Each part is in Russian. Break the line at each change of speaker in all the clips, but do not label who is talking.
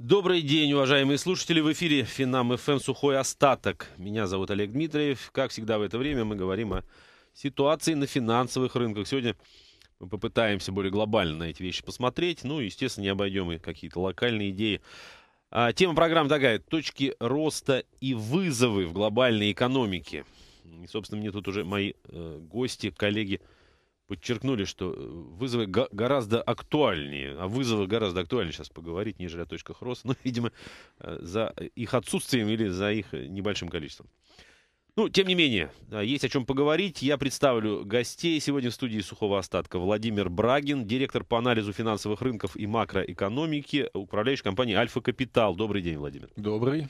Добрый день, уважаемые слушатели. В эфире Финам ФМ «Сухой остаток». Меня зовут Олег Дмитриев. Как всегда в это время мы говорим о ситуации на финансовых рынках. Сегодня мы попытаемся более глобально на эти вещи посмотреть. Ну, естественно, не обойдем и какие-то локальные идеи. А, тема программы такая «Точки роста и вызовы в глобальной экономике». И, собственно, мне тут уже мои э, гости, коллеги – подчеркнули, что э, вызовы гораздо актуальнее, о а вызовах гораздо актуальнее сейчас поговорить, нежели о точках роста, но, ну, видимо, э, за э, их отсутствием или за их небольшим количеством. Ну, тем не менее, есть о чем поговорить. Я представлю гостей. Сегодня в студии сухого остатка Владимир Брагин, директор по анализу финансовых рынков и макроэкономики, управляющий компанией «Альфа Капитал». Добрый день, Владимир. Добрый.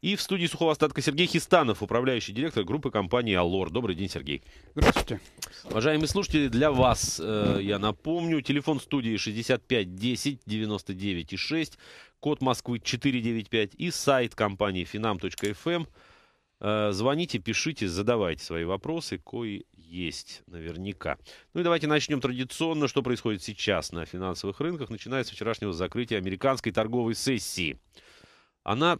И в студии сухого остатка Сергей Хистанов, управляющий директор группы компании Алор. Добрый день, Сергей. Здравствуйте. Уважаемые слушатели, для вас, э, я напомню, телефон студии 65 10 99 6, код Москвы 495 и сайт компании finam.fm. Эм. Э, звоните, пишите, задавайте свои вопросы, кои есть наверняка. Ну и давайте начнем традиционно, что происходит сейчас на финансовых рынках, начиная с вчерашнего закрытия американской торговой сессии. Она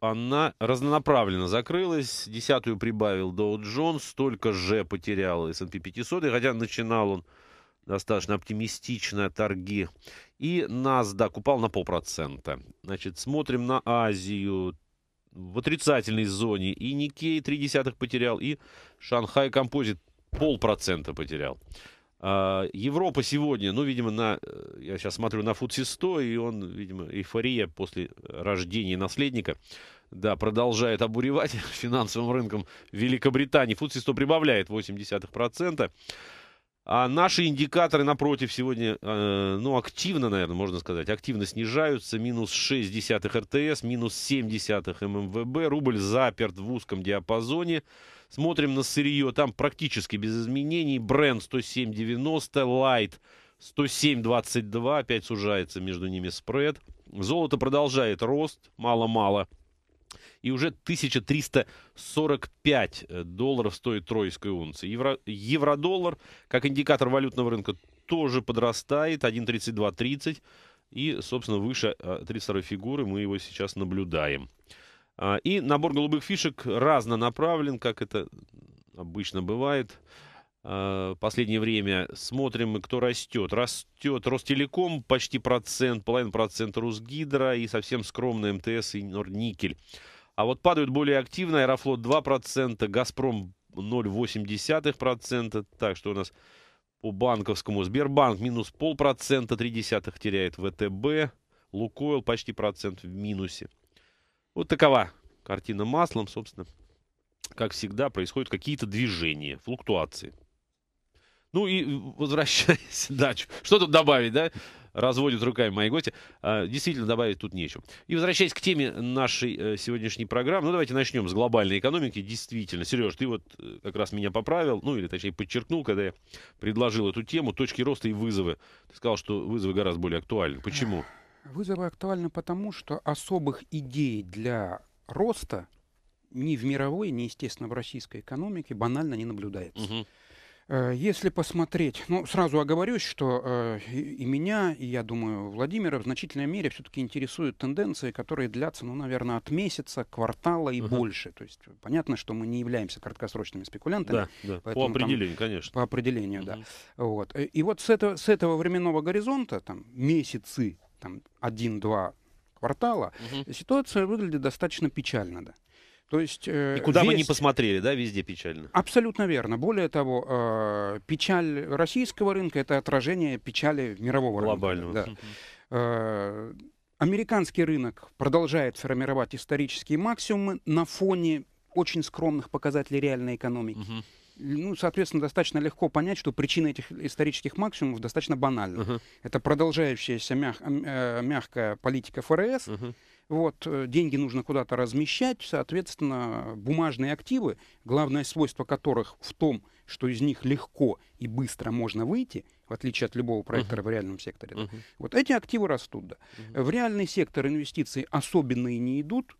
она разнонаправленно закрылась. Десятую прибавил Доу Джон столько же потерял S&P 500. И хотя начинал он достаточно оптимистично торги. И NASDAQ упал на полпроцента. Значит, смотрим на Азию. В отрицательной зоне и Никей 3 десятых потерял, и Шанхай Композит полпроцента потерял. А, Европа сегодня, ну, видимо, на, э, я сейчас смотрю на Футси 100, и он, видимо, эйфория после рождения наследника, да, продолжает обуревать финансовым рынком Великобритании. Футси 100 прибавляет 0,8%. А наши индикаторы, напротив, сегодня, э, ну, активно, наверное, можно сказать, активно снижаются. Минус 0,6 РТС, минус 0,7 ММВБ. Рубль заперт в узком диапазоне. Смотрим на сырье, там практически без изменений. Бренд 107.90, Light 107.22, опять сужается между ними спред. Золото продолжает рост, мало-мало. И уже 1345 э, долларов стоит тройская унция. Евро, евро-доллар, как индикатор валютного рынка, тоже подрастает, 1.3230. И, собственно, выше 32 э, фигуры мы его сейчас наблюдаем. А, и набор голубых фишек разнонаправлен, как это обычно бывает. А, последнее время смотрим мы, кто растет. Растет Ростелеком почти процент, половина процента Русгидро и совсем скромно МТС и Норникель. А вот падают более активно Аэрофлот 2%, Газпром 0,8%. Так, что у нас по банковскому? Сбербанк минус полпроцента, 0,3% теряет ВТБ. Лукойл почти процент в минусе. Вот такова картина маслом, собственно. Как всегда, происходят какие-то движения, флуктуации. Ну и возвращаясь дачу. Что тут добавить, да? Разводят руками мои гости. А, действительно, добавить тут нечего. И возвращаясь к теме нашей э, сегодняшней программы, ну давайте начнем с глобальной экономики. Действительно, Сереж, ты вот э, как раз меня поправил, ну или точнее подчеркнул, когда я предложил эту тему, точки роста и вызовы. Ты сказал, что вызовы гораздо более актуальны. Почему?
Вызовы актуальны потому, что особых идей для роста ни в мировой, ни, естественно, в российской экономике банально не наблюдается. Угу. Если посмотреть, ну, сразу оговорюсь, что э, и меня, и, я думаю, Владимира в значительной мере все-таки интересуют тенденции, которые длятся, ну, наверное, от месяца, квартала и uh больше. То есть понятно, что мы не являемся краткосрочными спекулянтами. Да, да. По определению, там, конечно. По определению, uh да. Вот. Э, и вот с этого, с этого временного горизонта, там, месяцы, там, 1-2 квартала, угу. ситуация выглядит достаточно печально. Да. То есть, э, и куда весь... бы ни посмотрели,
да, везде печально.
Абсолютно верно. Более того, э, печаль российского рынка это отражение печали мирового Глобального. рынка. Да. Э, американский рынок продолжает формировать исторические максимумы на фоне очень скромных показателей реальной экономики. Угу ну, соответственно, достаточно легко понять, что причина этих исторических максимумов достаточно банальна. Uh -huh. Это продолжающаяся мяг, э, мягкая политика ФРС. Uh -huh. Вот, э, деньги нужно куда-то размещать, соответственно, бумажные активы, главное свойство которых в том, что из них легко и быстро можно выйти, в отличие от любого проектора uh-huh. в реальном секторе. Да? Uh-huh. Вот эти активы растут. Да. Uh-huh. В реальный сектор инвестиции особенные не идут.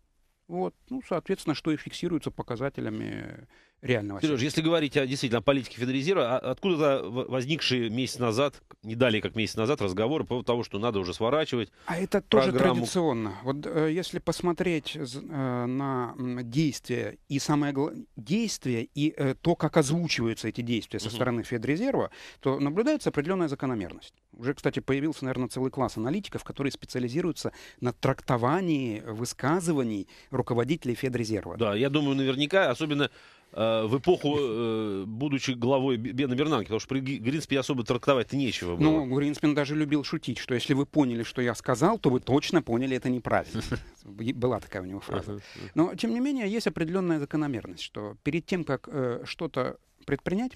Вот, ну, соответственно, что и фиксируется показателями реального. Сереж,
если говорить о, действительно о политике Федрезерва, а откуда-то возникшие месяц назад, не далее как месяц назад, разговоры по поводу того, что надо уже сворачивать А это тоже программу. традиционно.
Вот э, если посмотреть э, на действия и самое главное действия и э, то, как озвучиваются эти действия со стороны Федрезерва, то наблюдается определенная закономерность. Уже, кстати, появился, наверное, целый класс аналитиков, которые специализируются на трактовании высказываний руководителей Федрезерва.
Да, я думаю, наверняка, особенно Э, в эпоху, э, будучи главой Бена Бернанки, потому что при Гринспе особо трактовать-то нечего было. Ну,
Гринспен даже любил шутить, что если вы поняли, что я сказал, то вы точно поняли это неправильно. Была такая у него фраза. Но, тем не менее, есть определенная закономерность, что перед тем, как э, что-то предпринять,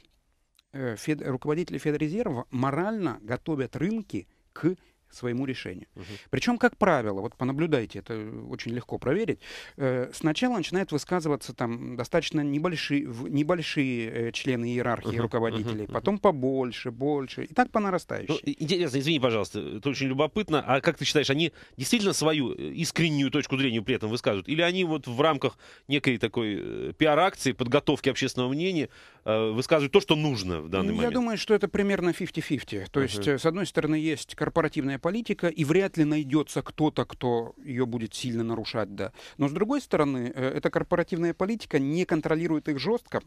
э, Фед, руководители Федрезерва морально готовят рынки к своему решению. Угу. Причем, как правило, вот понаблюдайте, это очень легко проверить, э, сначала начинают высказываться там достаточно небольшие, небольшие э, члены иерархии угу. руководителей, угу. потом побольше, больше, и так по нарастающей. Ну, интересно, извини, пожалуйста, это очень любопытно, а как ты считаешь, они действительно свою э,
искреннюю точку зрения при этом высказывают, или они вот в рамках некой такой э, пиар-акции, подготовки общественного мнения э, высказывают то, что нужно в данный ну, Я момент?
Я думаю, что это примерно 50-50, то угу. есть, э, с одной стороны, есть корпоративная либеральная политика, и вряд ли найдется кто-то, кто ее будет сильно нарушать, да. Но с другой стороны, э, эта корпоративная политика не контролирует их жестко,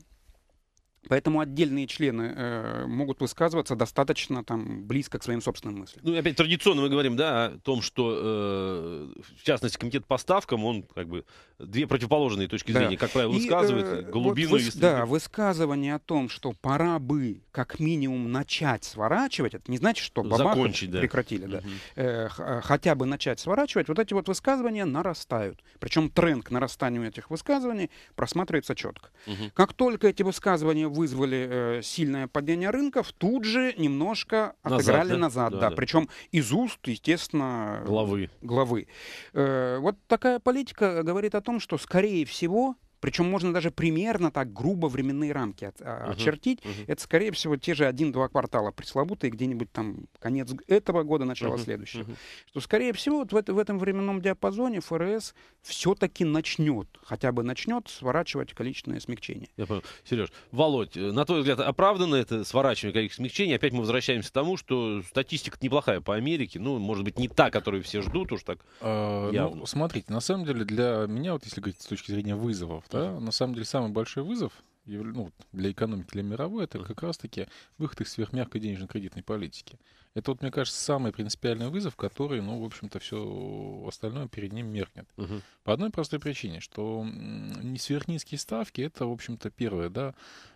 Поэтому отдельные члены э, могут высказываться достаточно там близко к своим собственным мыслям.
Ну опять традиционно мы говорим, да, о том, что э, в частности комитет по ставкам, он как бы две противоположные точки зрения, как правило, высказывает э, и, э, глубину. Вот выс... Да,
высказывание о том, что пора бы как минимум начать сворачивать, это не значит, что бабах да. прекратили, да. Угу. Э, хотя бы начать сворачивать, вот эти вот высказывания нарастают. Причем тренд к нарастанию этих высказываний просматривается четко. Угу. Как только эти высказывания вызвали э, сильное падение рынков, тут же немножко назад, отыграли да? назад, да, да. да. причем из уст, естественно, главы. главы. Э, вот такая политика говорит о том, что, скорее всего, причем можно даже примерно так грубо временные рамки от, uh очертить. uh Это, скорее всего, те же один-два квартала пресловутые, где-нибудь там конец этого года, начало uh следующего. uh Что, скорее всего, вот в, это, в этом временном диапазоне ФРС все-таки начнет, хотя бы начнет сворачивать количественное смягчение.
Я понял. Сереж, Володь, э, на твой взгляд, оправдано это сворачивание количественных смягчений? Опять мы возвращаемся к тому, что статистика неплохая по Америке, ну, может быть, не та, которую все ждут уж так.
А, ну, смотрите, на самом деле для меня, вот если говорить с точки зрения вызовов, да, на самом деле самый большой вызов ну, для экономики, для мировой, это как раз-таки выход из сверхмягкой денежно-кредитной политики. Это, вот, мне кажется, самый принципиальный вызов, который, ну, в общем-то, все остальное перед ним меркнет. Угу. По одной простой причине, что не сверхнизкие ставки, это, в общем-то, первое, да,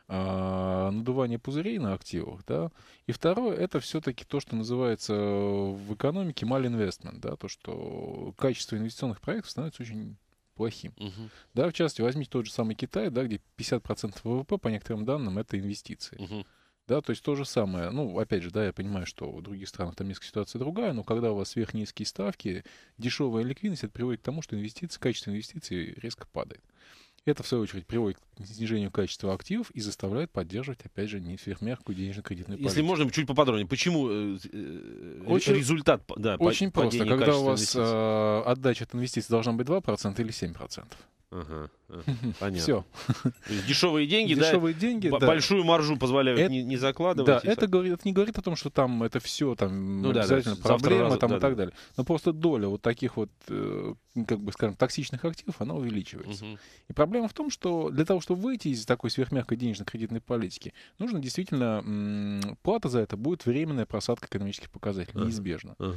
а, надувание пузырей на активах, да, и второе, это все-таки то, что называется в экономике малый инвестмент, да, то, что качество инвестиционных проектов становится очень плохим. Угу. Да, в частности, возьмите тот же самый Китай, да, где 50% ВВП, по некоторым данным, это инвестиции. Угу. Да, то есть то же самое. Ну, опять же, да, я понимаю, что в других странах там несколько ситуация другая, но когда у вас сверхнизкие ставки, дешевая ликвидность, это приводит к тому, что инвестиции, качество инвестиций резко падает. Это, в свою очередь, приводит к снижению качества активов и заставляет поддерживать, опять же, не сверхмягкую денежно-кредитную политику. Если
можно, чуть поподробнее. Почему э, э, очень, результат да, Очень просто. Когда у вас э, отдача
от инвестиций должна быть 2% или 7%.
Ага, Понятно. Все. Дешевые деньги, да? Дешевые деньги, да. Большую маржу позволяют это, не, не закладывать. Да, это,
говорит, это не говорит о том, что там это все, там ну, обязательно да, да, проблема раз, там да, и так да. далее. Но просто доля вот таких вот, э, как бы, скажем, токсичных активов, она увеличивается. Угу. И проблема в том, что для того, чтобы выйти из такой сверхмягкой денежно-кредитной политики, нужно действительно, м- плата за это будет временная просадка экономических показателей, ага, неизбежно. Ага.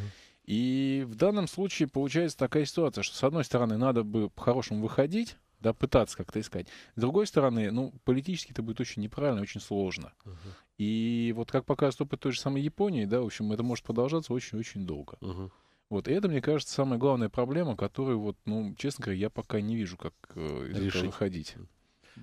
И в данном случае получается такая ситуация, что, с одной стороны, надо бы по-хорошему выходить, да, пытаться как-то искать. С другой стороны, ну, политически это будет очень неправильно, очень сложно. Uh-huh. И вот как показывает опыт той же самой Японии, да, в общем, это может продолжаться очень-очень долго. Uh-huh. Вот, и это, мне кажется, самая главная проблема, которую, вот, ну, честно говоря, я пока не вижу, как э, из Решить. этого выходить.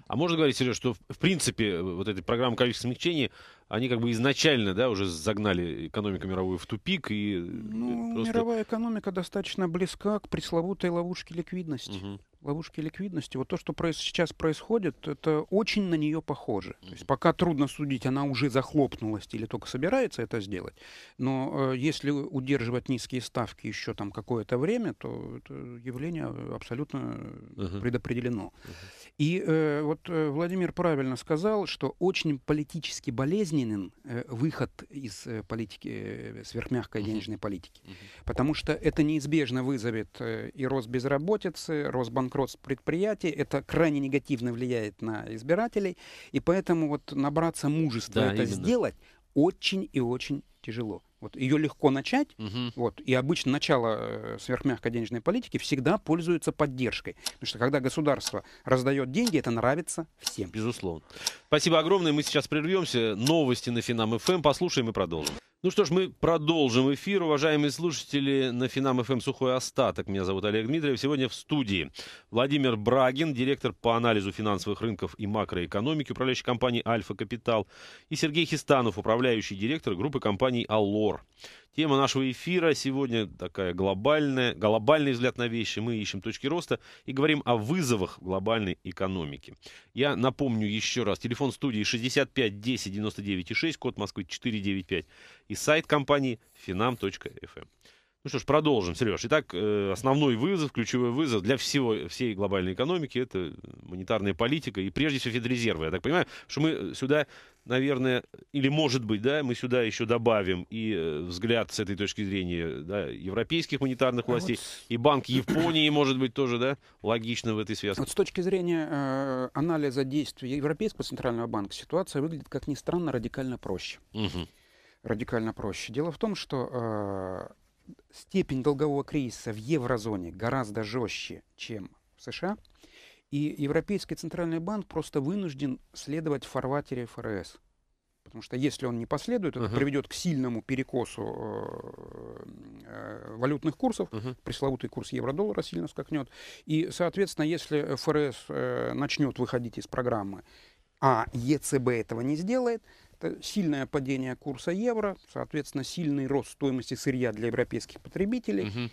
А можно говорить, Сереж, что в принципе э, вот эта программа количества смягчений они как бы изначально, да, уже загнали экономику мировую в тупик и э, ну, просто... мировая
экономика достаточно близка к пресловутой ловушке ликвидности. Угу. Ловушке ликвидности. Вот то, что проис- сейчас происходит, это очень на нее похоже. То есть пока трудно судить, она уже захлопнулась или только собирается это сделать. Но э, если удерживать низкие ставки еще там какое-то время, то это явление абсолютно угу. предопределено. Угу. И э, вот э, Владимир правильно сказал, что очень политически болезненно болезненен э, выход из э, политики, э, сверхмягкой денежной политики. Потому что это неизбежно вызовет и рост безработицы, рост банкротств предприятий. Это крайне негативно влияет на избирателей. И поэтому вот набраться мужества да, это именно. сделать, очень и очень тяжело. Вот ее легко начать, угу. вот, и обычно начало э, сверхмягкой денежной политики всегда пользуется поддержкой. Потому что когда государство раздает деньги, это нравится всем.
Безусловно. Спасибо огромное. Мы сейчас прервемся. Новости на Финам ФМ эм. послушаем и продолжим. Ну что ж, мы продолжим эфир. Уважаемые слушатели, на Финам ФМ эм «Сухой остаток». Меня зовут Олег Дмитриев. Сегодня в студии Владимир Брагин, директор по анализу финансовых рынков и макроэкономики, управляющий компанией «Альфа Капитал», и Сергей Хистанов, управляющий директор группы компаний «Аллор». Тема нашего эфира сегодня такая глобальная, глобальный взгляд на вещи. Мы ищем точки роста и говорим о вызовах глобальной экономики. Я напомню еще раз, телефон студии 65 10 99 6, код Москвы 495 и сайт компании finam.fm. Ну что ж, продолжим, Сереж. Итак, э, основной вызов, ключевой вызов для всего, всей глобальной экономики – это монетарная политика и прежде всего Федрезервы. Я так понимаю, что мы сюда, наверное, или может быть, да, мы сюда еще добавим и э, взгляд с этой точки зрения да, европейских монетарных а властей, вот... и Банк Японии, может быть, тоже да, логично в этой связке. Вот с
точки зрения э, анализа действий Европейского Центрального Банка ситуация выглядит, как ни странно, радикально проще. Угу. Радикально проще. Дело в том, что э, степень долгового кризиса в еврозоне гораздо жестче, чем в США, и Европейский центральный банк просто вынужден следовать в фарватере ФРС. Потому что если он не последует, это uh приведет к сильному перекосу э, э, валютных курсов, uh-huh. пресловутый курс евро-доллара сильно скакнет. И, соответственно, если ФРС э, начнет выходить из программы, а ЕЦБ этого не сделает, это сильное падение курса евро, соответственно, сильный рост стоимости сырья для европейских потребителей. Угу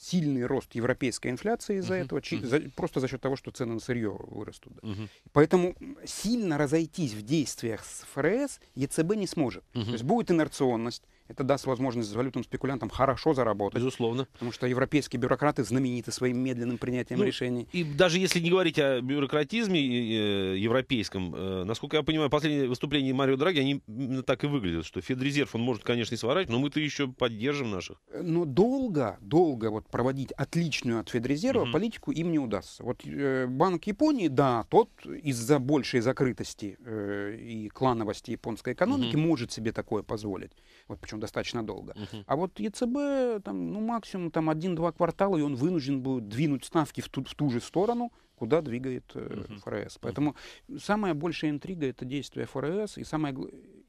сильный рост европейской инфляции из-за uh этого, uh За, просто за счет того, что цены на сырье вырастут. Да. uh Поэтому сильно разойтись в действиях с ФРС ЕЦБ не сможет. uh То есть будет инерционность, это даст возможность валютным спекулянтам хорошо заработать. Безусловно. Потому что европейские бюрократы знамениты своим медленным принятием ну, решений.
И даже если не говорить о бюрократизме э, европейском, э, насколько я понимаю, последние выступления Марио Драги, они так и выглядят, что Федрезерв, он может, конечно, и сворачивать, но мы-то еще поддержим наших.
Э, но долго, долго вот проводить отличную от Федрезерва угу. политику им не удастся. Вот э, Банк Японии, да, тот из-за большей закрытости э, и клановости японской экономики угу. может себе такое позволить. Вот почему общем, достаточно долго. Угу. А вот ЕЦБ, там, ну, максимум там один-два квартала, и он вынужден будет двинуть ставки в ту, в ту же сторону, куда двигает э, угу. ФРС. Поэтому угу. самая большая интрига — это действие ФРС, и самое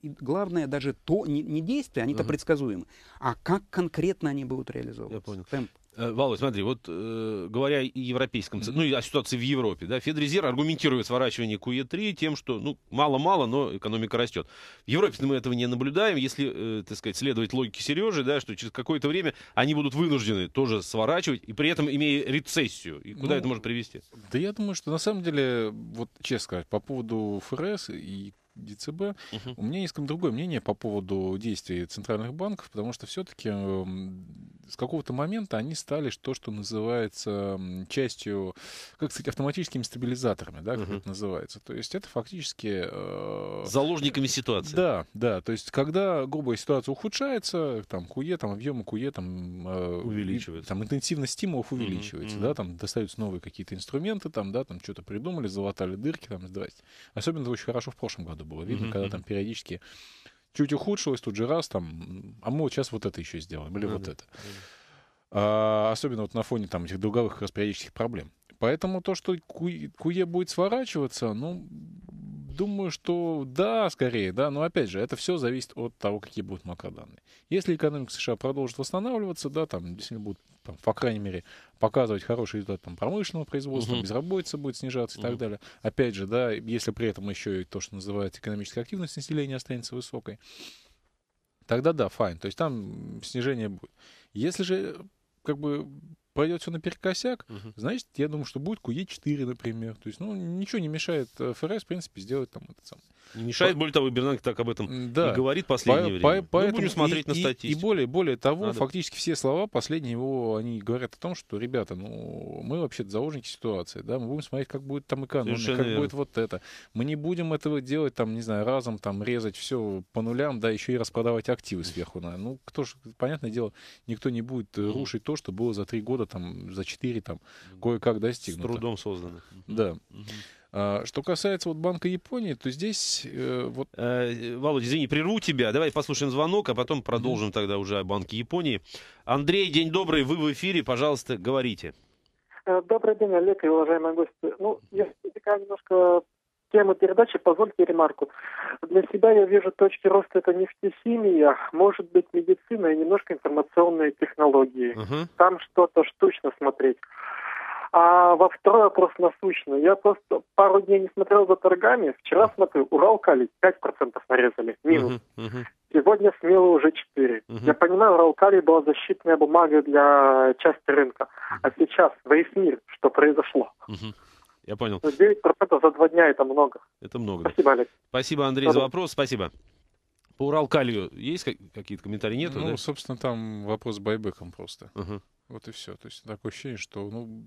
и главное даже то, не, не действия, они-то угу. предсказуемы, а как конкретно они будут реализовываться. Я понял. Темп.
Э, Валу, смотри, вот э, говоря и европейском, ну и о ситуации в Европе, да, Федрезерв аргументирует сворачивание КУЕ-3 тем, что, ну, мало-мало, но экономика растет. В Европе мы этого не наблюдаем, если, э, так сказать, следовать логике Сережи, да, что через какое-то время они будут вынуждены тоже сворачивать, и при этом имея рецессию. И куда ну, это может привести?
Да я думаю, что на самом деле, вот честно сказать, по поводу ФРС и ДЦБ. Угу. У меня есть другое мнение по поводу действий центральных банков, потому что все-таки э, с какого-то момента они стали то, что называется частью, как сказать, автоматическими стабилизаторами, да, как угу. это называется. То есть это фактически... Э,
Заложниками э, ситуации.
Да, да. То есть когда грубая ситуация ухудшается, там КУЕ, там объемы КУЕ, там... Э, увеличивается. там интенсивность стимулов увеличивается, угу. да, там достаются новые какие-то инструменты, там, да, там что-то придумали, залатали дырки, там, здрасте. Особенно это очень хорошо в прошлом году правда, было видно, mm-hmm. когда там периодически чуть ухудшилось, тут же раз там, а мы вот сейчас вот это еще сделаем, или mm-hmm. вот это. Ну а, особенно вот на фоне там этих долговых э, распорядительских проблем. Поэтому то, что Куе будет сворачиваться, ну, думаю, что да, скорее, да, но опять же, это все зависит от того, какие будут макроданные. Если экономика США продолжит восстанавливаться, да, там действительно будут, там, по крайней мере, показывать хороший результат там, промышленного производства, угу. безработица будет снижаться и угу. так далее. Опять же, да, если при этом еще и то, что называется экономическая активность населения останется высокой, тогда да, файн, то есть там снижение будет. Если же как бы пойдет все наперекосяк, угу. значит, я думаю, что будет QE4, например. То есть, ну, ничего не мешает э, ФРС, в принципе, сделать там этот самый
не мешает, по... более того, Бернанг так об этом да. и говорит в последнее по... время. По... Поэтому Мы будем смотреть
и, на статистику. И, и более, более того, Надо. фактически все слова последние его, они говорят о том, что, ребята, ну, мы вообще-то заложники ситуации, да, мы будем смотреть, как будет там экономика, как верно. будет вот это. Мы не будем этого делать, там, не знаю, разом, там, резать все по нулям, да, еще и распродавать активы сверху. На. Ну, кто же, понятное дело, никто не будет mm. рушить то, что было за три года, там, за четыре,
там, кое-как достигнуто. С трудом создано. Да. Mm-hmm. А, что касается вот Банка Японии, то здесь э, вот... Э, Володя, извини, прерву тебя. Давай послушаем звонок, а потом продолжим тогда уже о Банке Японии. Андрей, день добрый, вы в эфире, пожалуйста, говорите.
Э, добрый день, Олег и уважаемые гости. Ну, я такая немножко тему передачи, позвольте ремарку. Для себя я вижу точки роста это нефтехимия, может быть медицина и немножко информационные технологии. Угу. Там что-то штучно смотреть. А во второй вопрос насущный. Я просто пару дней не смотрел за торгами. Вчера смотрю, Урал Кали 5% нарезали, минус. Uh-huh, uh-huh. Сегодня смело уже 4. Uh-huh. Я понимаю, Урал Кали была защитная бумага для части рынка. А сейчас весь что произошло. Uh-huh.
Я понял. 9%
ну, за два дня это много.
Это много. Спасибо, Олег. Спасибо, Андрей, Спасибо. за вопрос. Спасибо. По Уралкалию есть какие-то комментарии? Нету, ну, да?
собственно, там вопрос с байбеком просто. Uh-huh. Вот и все. То есть такое ощущение, что ну,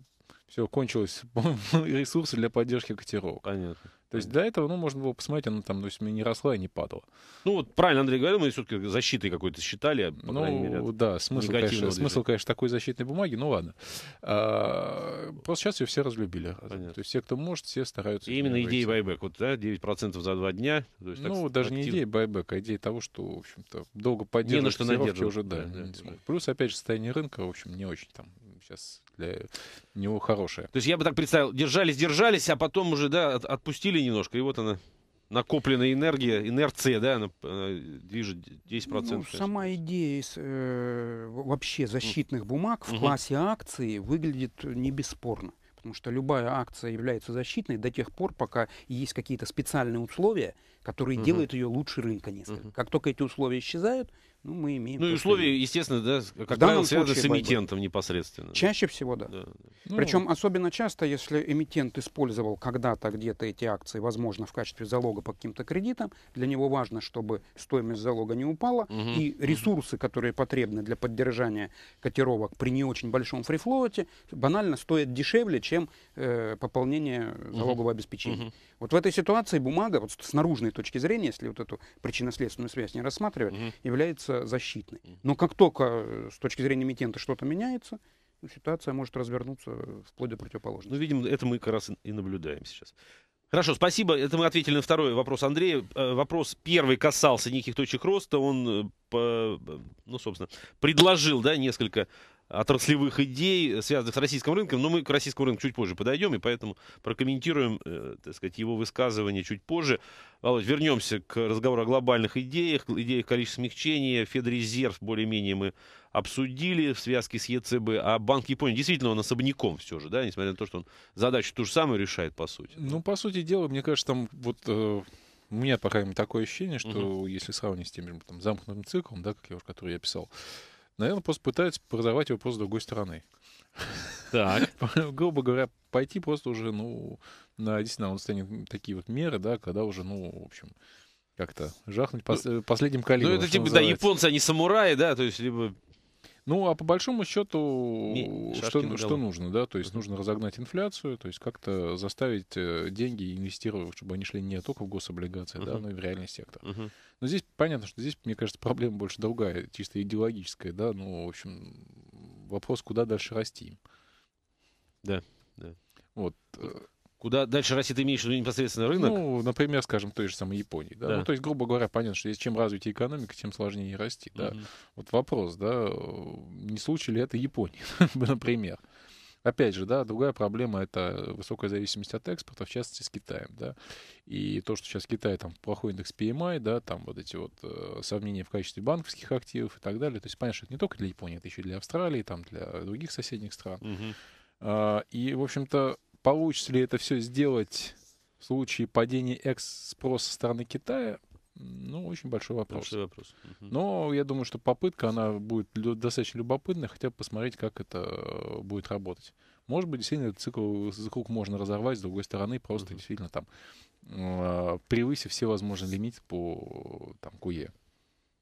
все, кончилось ресурсы для поддержки котировок. Понятно. То есть для этого, ну, можно было посмотреть, она там, то ну, есть, не росла и не падала.
Ну, вот правильно Андрей говорил, мы все-таки защитой какой-то
считали. По ну, мере, да, смысл конечно, смысл, конечно, такой защитной бумаги, ну ладно. А, просто сейчас ее все разлюбили. Понятно. То есть все, кто может, все стараются. И именно идея
байбек, вот, да, 9% за два дня. То есть, ну, так, даже актив... не идея байбек, а идея того, что, в общем-то, долго поддерживать
не на что уже, да. да, да. Плюс, опять же, состояние рынка, в общем, не очень там сейчас для него хорошее. То
есть я бы так представил, держались, держались, а потом уже, да, отпустили немножко, и вот она накопленная энергия, инерция, да, она, она движет 10%. Ну, сама
идея из, э, вообще защитных бумаг в угу. классе акции выглядит не бесспорно. Потому что любая акция является защитной до тех пор, пока есть какие-то специальные условия, которые угу. делают ее лучше рынка несколько. Угу. Как только эти условия исчезают, ну, мы имеем... Ну и условия,
время. естественно, да, как правило, связаны с эмитентом борьбы. непосредственно.
Чаще всего, да. да. Ну, Причем особенно часто, если эмитент использовал когда-то где-то эти акции, возможно, в качестве залога по каким-то кредитам, для него важно, чтобы стоимость залога не упала, угу. и ресурсы, которые потребны для поддержания котировок при не очень большом фрифлоте, банально стоят дешевле, чем э, пополнение залогового угу. обеспечения. Угу. Вот в этой ситуации бумага, вот с наружной точки зрения, если вот эту причинно-следственную связь не рассматривать, угу. является является защитной. Но как только э, с точки зрения эмитента что-то меняется, ситуация может развернуться вплоть до противоположного. Ну, видимо, это мы как раз и наблюдаем сейчас.
Хорошо, спасибо. Это мы ответили на второй вопрос Андрея. Э, вопрос первый касался неких точек роста. Он, э, ну, собственно, предложил да, несколько отраслевых идей, связанных с российским рынком, но мы к российскому рынку чуть позже подойдем, и поэтому прокомментируем, э, так сказать, его высказывание чуть позже. Володь, вернемся к разговору о глобальных идеях, идеях количества смягчения, Федрезерв более-менее мы обсудили в связке с ЕЦБ, а Банк Японии действительно он особняком все же, да, несмотря на то, что он задачу ту же самую решает, по сути.
Ну, по сути дела, мне кажется, там вот э, у меня, по крайней мере, такое ощущение, что угу. если сравнить с тем же замкнутым циклом, да, как я уже, который я писал, наверное, просто пытаются продавать его просто с другой стороны. Так. Грубо говоря, пойти просто уже, ну, на, действительно, он станет такие вот меры, да, когда уже, ну, в общем, как-то жахнуть пос- ну, последним калибром. Ну, это типа, называется. да,
японцы, они самураи, да, то есть либо ну, а по большому счету, что, что нужно, да?
То есть uh-huh. нужно разогнать инфляцию, то есть как-то заставить э, деньги инвестировать, чтобы они шли не только в гособлигации, uh-huh. да, но и в реальный сектор. Uh-huh. Но здесь понятно, что здесь, мне кажется, проблема больше другая, чисто идеологическая, да. Ну, в общем, вопрос, куда дальше расти. Да, да. Вот
куда дальше ты имеешь непосредственно рынок. Ну,
например, скажем, той же самой Японии. Да? Да. Ну, то есть, грубо говоря, понятно, что чем развитие экономика, тем сложнее расти. Да? Угу. Вот вопрос, да, не случай ли это Японии, например. Опять же, да, другая проблема — это высокая зависимость от экспорта, в частности, с Китаем, да. И то, что сейчас Китай, там, плохой индекс PMI, да, там вот эти вот э, сомнения в качестве банковских активов и так далее. То есть, понятно, что это не только для Японии, это еще и для Австралии, там, для других соседних стран. Угу. А, и, в общем-то, Получится ли это все сделать в случае падения экс-спроса со стороны Китая? Ну, очень большой вопрос. Большой вопрос. Угу. Но я думаю, что попытка, она будет достаточно любопытна, хотя бы посмотреть, как это э, будет работать. Может быть, действительно, этот цикл, э, круг можно разорвать, с другой стороны, просто угу. действительно там э, превысив все возможные лимиты по там, КУЕ.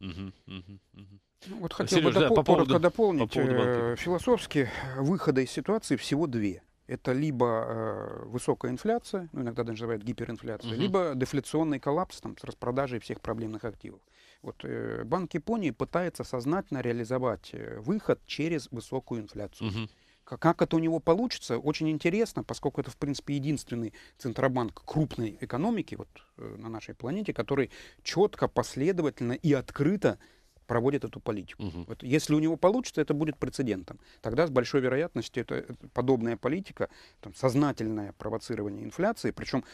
Угу, угу, угу.
Ну, вот хотел Сереж, бы допол- да, по поводу, коротко дополнить. По поводу э, философски выхода из ситуации всего две это либо э, высокая инфляция, ну, иногда даже называют гиперинфляцией, угу. либо дефляционный коллапс там, с распродажей всех проблемных активов. Вот, э, Банк Японии пытается сознательно реализовать э, выход через высокую инфляцию. Угу. Как это у него получится, очень интересно, поскольку это, в принципе, единственный центробанк крупной экономики вот, э, на нашей планете, который четко, последовательно и открыто проводит эту политику. Угу. Вот, если у него получится, это будет прецедентом. Тогда с большой вероятностью это, это подобная политика, там, сознательное провоцирование инфляции, причем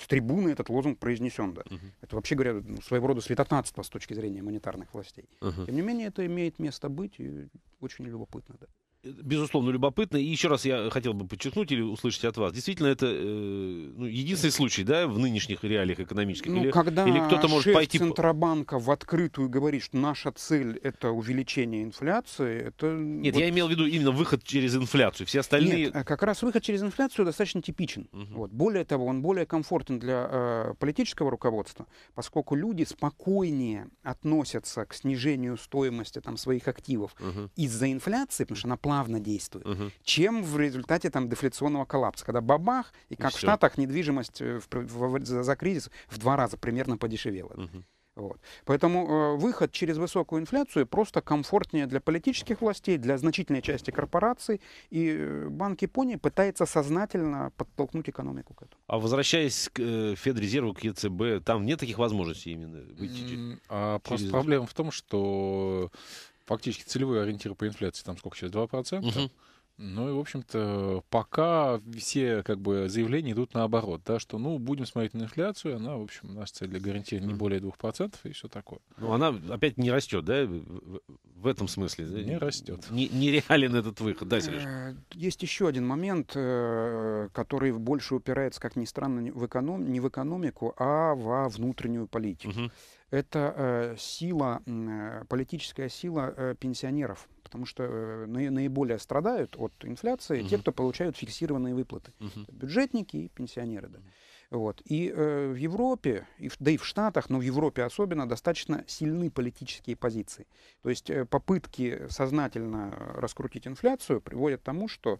с трибуны этот лозунг произнесен. Да. Угу. Это вообще говоря ну, своего рода святотатство с точки зрения монетарных властей. Угу. Тем не менее, это имеет место быть и очень любопытно. Да
безусловно, любопытно. И еще раз я хотел бы подчеркнуть или услышать от вас. Действительно, это э, ну, единственный случай, да, в нынешних реалиях экономических? Ну, или, когда или кто-то может шеф пойти...
Центробанка в открытую говорит, что наша цель — это увеличение инфляции, это... Нет, вот... я
имел в виду именно выход через инфляцию. Все остальные... Нет,
как раз выход через инфляцию достаточно типичен. Угу. Вот. Более того, он более комфортен для э, политического руководства, поскольку люди спокойнее относятся к снижению стоимости там, своих активов угу. из-за инфляции, потому что она плавно действует, угу. чем в результате там дефляционного коллапса, когда бабах, и как и в Штатах недвижимость э, в, в, в, за, за кризис в два раза примерно подешевела. Угу. Вот. Поэтому э, выход через высокую инфляцию просто комфортнее для политических властей, для значительной части корпораций. И э, Банк Японии пытается сознательно подтолкнуть экономику к этому.
А возвращаясь к э, Федрезерву, к ЕЦБ, там нет таких возможностей именно выйти mm, через... А через... Проблема в том, что
фактически целевой ориентир по инфляции, там сколько сейчас, 2%. Угу. Ну и, в общем-то, пока все как бы, заявления идут наоборот, да, что, ну, будем смотреть на инфляцию, она, в общем, наша цель для гарантии не более 2% и все такое.
Ну, она опять не растет, да, в этом смысле? Не растет. Не, нереален этот выход, да, Сереж?
Э, есть еще один момент, э, который больше упирается, как ни странно, в эконом... не в экономику, а во внутреннюю политику. Угу это э, сила, э, политическая сила э, пенсионеров, потому что наиболее страдают от инфляции угу. те, кто получают фиксированные выплаты. Угу. Бюджетники и пенсионеры. Да. Вот. И э, в Европе, и в, да и в Штатах, но в Европе особенно, достаточно сильны политические позиции. То есть э, попытки сознательно раскрутить инфляцию приводят к тому, что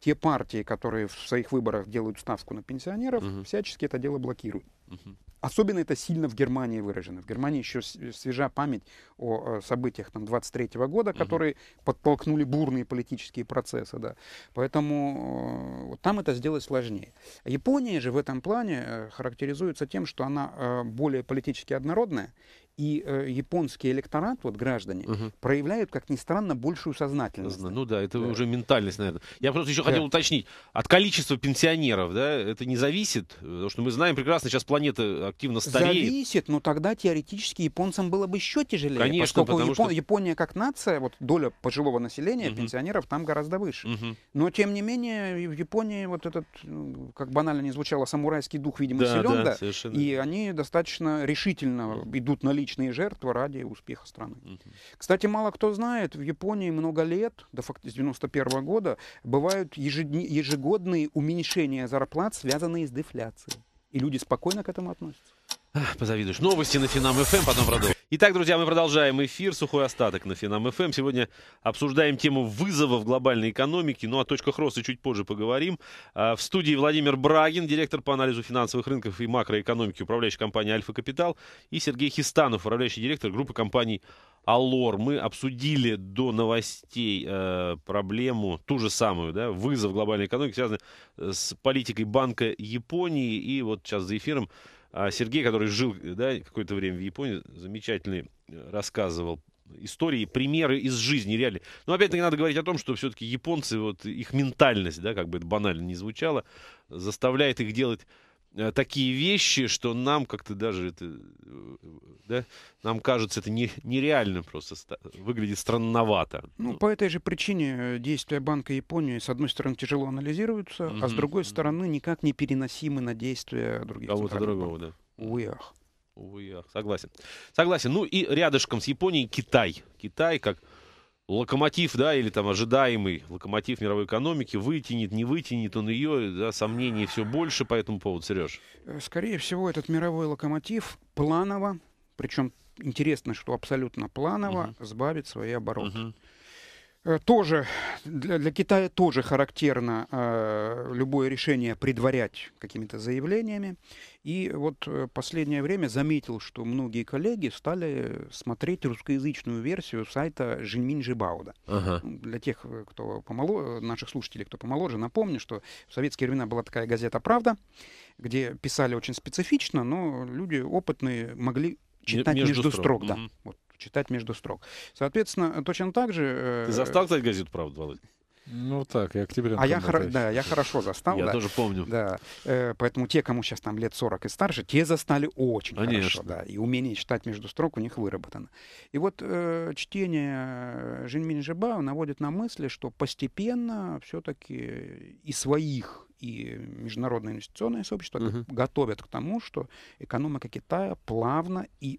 те партии, которые в своих выборах делают ставку на пенсионеров, угу. всячески это дело блокируют. Угу. Особенно это сильно в Германии выражено. В Германии еще э, свежа память о событиях там, 23 -го года, которые угу. подтолкнули бурные политические процессы. Да. Поэтому э, вот там это сделать сложнее. Япония же в этом плане э, характеризуется тем, что она более политически однородная, и э, японский электорат, вот граждане, угу. проявляют, как ни странно, большую сознательность. Ну да, это да. уже ментальность, наверное. Я просто еще да. хотел уточнить.
От количества пенсионеров, да, это не зависит? Потому что мы знаем прекрасно, сейчас планета активно стареет.
Зависит, но тогда теоретически японцам было бы еще тяжелее. Конечно, поскольку потому Япон... что... Япония как нация, вот доля пожилого населения, угу. пенсионеров там гораздо выше. Угу. Но тем не менее, в Японии вот этот, ну, как банально не звучало, самурайский дух, видимо, да, силен, да, да, и они достаточно решительно идут на личные жертвы ради успеха страны. Угу. Кстати, мало кто знает, в Японии много лет, до факт с 91 года, бывают ежедни, ежегодные уменьшения зарплат, связанные с дефляцией. И люди спокойно к этому относятся.
Ах, позавидуешь. Новости на Финам ФМ, эм, потом продолжим. Итак, друзья, мы продолжаем эфир. Сухой остаток на Финам ФМ. Эм. Сегодня обсуждаем тему вызова в глобальной экономике. Ну, о точках роста чуть позже поговорим. А, в студии Владимир Брагин, директор по анализу финансовых рынков и макроэкономики, управляющий компании «Альфа Капитал», и Сергей Хистанов, управляющий директор группы компаний «Алор». Мы обсудили до новостей э, проблему, ту же самую, да, вызов глобальной экономики, связанный с политикой Банка Японии. И вот сейчас за эфиром а Сергей, который жил да, какое-то время в Японии, замечательный э, рассказывал истории, примеры из жизни, реально. Но опять-таки надо говорить о том, что все-таки японцы, вот их ментальность, да, как бы это банально не звучало, заставляет их делать Э, такие вещи, что нам как-то даже это, э, да, нам кажется это не, нереальным просто, выглядит
странновато. Ну, ну, по этой же причине э, действия Банка Японии, с одной стороны, тяжело анализируются, mm-hmm. а с другой стороны, никак не переносимы на действия других Кого-то другого, да. Увы, ах.
Согласен. Согласен. Ну и рядышком с Японией Китай. Китай как локомотив, да, или там ожидаемый локомотив мировой экономики вытянет, не вытянет он ее, да, сомнений все больше по этому поводу, Сереж?
Э, скорее всего, этот мировой локомотив планово, причем интересно, что абсолютно планово, угу. сбавит свои обороты. Угу тоже для, для Китая тоже характерно э, любое решение предварять какими-то заявлениями. И вот э, последнее время заметил, что многие коллеги стали смотреть русскоязычную версию сайта Жиньминь Жибауда. Ага. Для тех, э, кто помоложе, э, наших слушателей, кто помоложе, напомню, что в советские времена была такая газета «Правда», где писали очень специфично, но люди опытные могли читать между, между строк. строк да. угу. вот, читать между строк. Соответственно, точно так же... Э, Ты застал, кстати, газету «Правда», Володь? Ну так, и Октябренко. А я, хор... да, я хорошо застал. Я да. тоже помню. Да. Э, поэтому те, кому сейчас там лет 40 и старше, те застали очень Конечно. хорошо. Да. И умение читать между строк у них выработано. И вот э, чтение Жинмин Жибао наводит на мысли, что постепенно все-таки и своих и международное инвестиционное сообщество угу. готовят к тому, что экономика Китая плавно и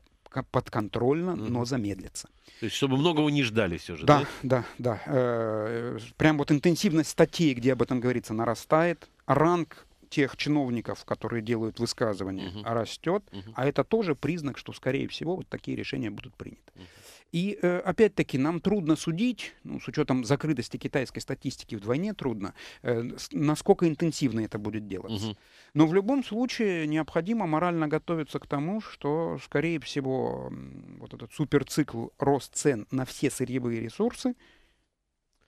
подконтрольно, но замедлится.
То есть, чтобы многого не
ждали все же, да? Да, да, да. Э, прям вот интенсивность статей, где об этом говорится, нарастает. Ранг тех чиновников, которые делают высказывания, угу. растет. Угу. А это тоже признак, что, скорее всего, вот такие решения будут приняты. Угу. И э, опять-таки нам трудно судить, ну, с учетом закрытости китайской статистики вдвойне трудно, э, насколько интенсивно это будет делаться. Угу. Но в любом случае необходимо морально готовиться к тому, что, скорее всего, вот этот суперцикл рост цен на все сырьевые ресурсы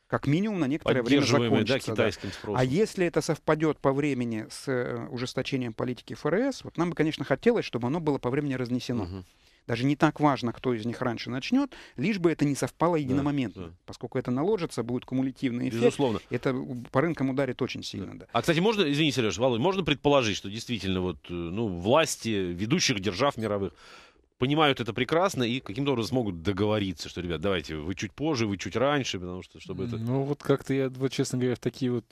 как минимум на некоторое время закончится. Да, китайским Спросом. А если это совпадет по времени с э, ужесточением политики ФРС, вот нам бы, конечно, хотелось, чтобы оно было по времени разнесено. Угу. Даже не так важно, кто из них раньше начнет, лишь бы это не совпало единомоментно. Да, да. Поскольку это наложится, будет кумулятивный эффект. Безусловно. Это по рынкам ударит очень сильно. Да. Да.
А, кстати, можно, извини, Сереж, Володь, можно предположить, что действительно вот, э, ну, власти ведущих держав мировых понимают это прекрасно и каким-то образом смогут договориться, что, ребят, давайте, вы чуть позже, вы чуть раньше, потому что, чтобы это... Ну, вот как-то
я, вот, честно говоря, в такие вот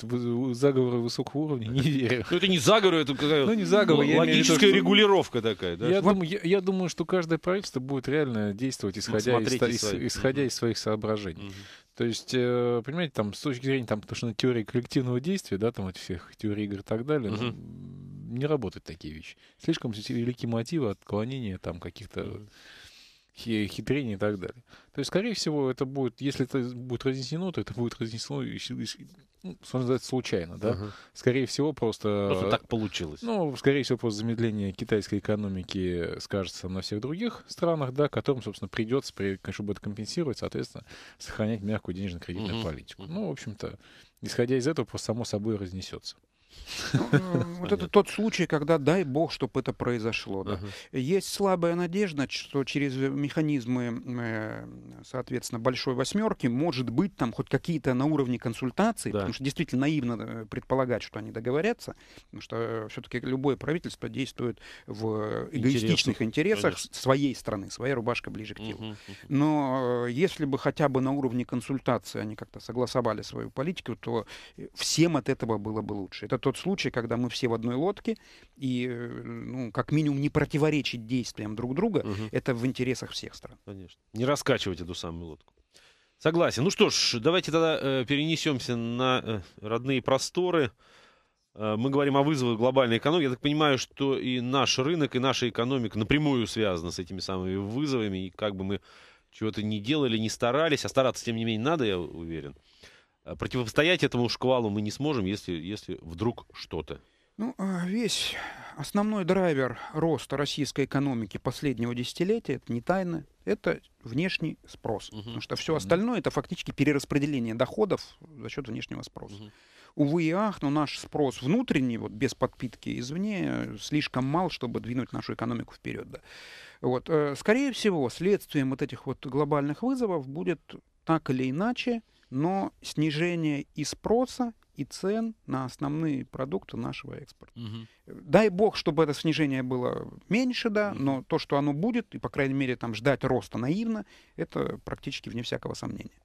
заговоры высокого уровня не верю.
Ну, это не заговоры, это какая-то ну, не заговор, логическая виду, регулировка такая, да? Я, что... дум,
я, я думаю, что каждое правительство будет реально действовать, исходя, из, свои. из, исходя mm-hmm. из своих соображений. Mm-hmm. То есть, э, понимаете, там, с точки зрения, там, потому что на теории коллективного действия, да, там, от всех теорий игр и так далее, uh-huh не работают такие вещи. Слишком велики мотивы, отклонения там каких-то хитрений и так далее. То есть, скорее всего, это будет, если это будет разнесено, то это будет разнесено, ну, сказать, случайно, да? Uh-huh. Скорее всего, просто... Просто так получилось. Ну, скорее всего, просто замедление китайской экономики скажется на всех других странах, да, которым, собственно, придется, чтобы это компенсировать, соответственно, сохранять мягкую денежно-кредитную uh-huh. политику. Ну, в общем-то, исходя из этого, просто само собой
разнесется. Ну, вот это тот случай, когда дай бог, чтобы это произошло. Да. Есть слабая надежда, что через механизмы, э, соответственно, большой восьмерки, может быть, там хоть какие-то на уровне консультаций, да. потому что действительно наивно э, предполагать, что они договорятся, потому что э, все-таки любое правительство действует в эгоистичных интересах конечно. своей страны, своя рубашка ближе к телу. Но если бы хотя бы на уровне консультации они как-то согласовали свою политику, то всем от этого было бы лучше. Это тот случай, когда мы все в одной лодке, и, э, ну, как минимум, не противоречить действиям друг друга, угу. это в интересах всех стран. Конечно.
Не раскачивать эту самую лодку. Согласен. Ну что ж, давайте тогда э, перенесемся на э, родные просторы. Э, мы говорим о вызовах глобальной экономики. Я так понимаю, что и наш рынок, и наша экономика напрямую связаны с этими самыми вызовами. И как бы мы чего-то не делали, не старались, а стараться, тем не менее, надо, я уверен. Э, противостоять этому шквалу мы не сможем, если, если вдруг что-то.
Ну, а весь основной драйвер роста российской экономики последнего десятилетия, это не тайна, это внешний спрос. Угу. Потому что все остальное это фактически перераспределение доходов за счет внешнего спроса. Угу. Увы и ах, но наш спрос внутренний, вот без подпитки извне, слишком мал, чтобы двинуть нашу экономику вперед. Да. Вот. Э, скорее всего, следствием вот этих вот глобальных вызовов будет так или иначе но снижение и спроса, и цен на основные продукты нашего экспорта. Угу. Дай бог, чтобы это снижение было меньше, да, угу. но то, что оно будет, и, по крайней мере, там ждать роста наивно, это практически вне всякого сомнения.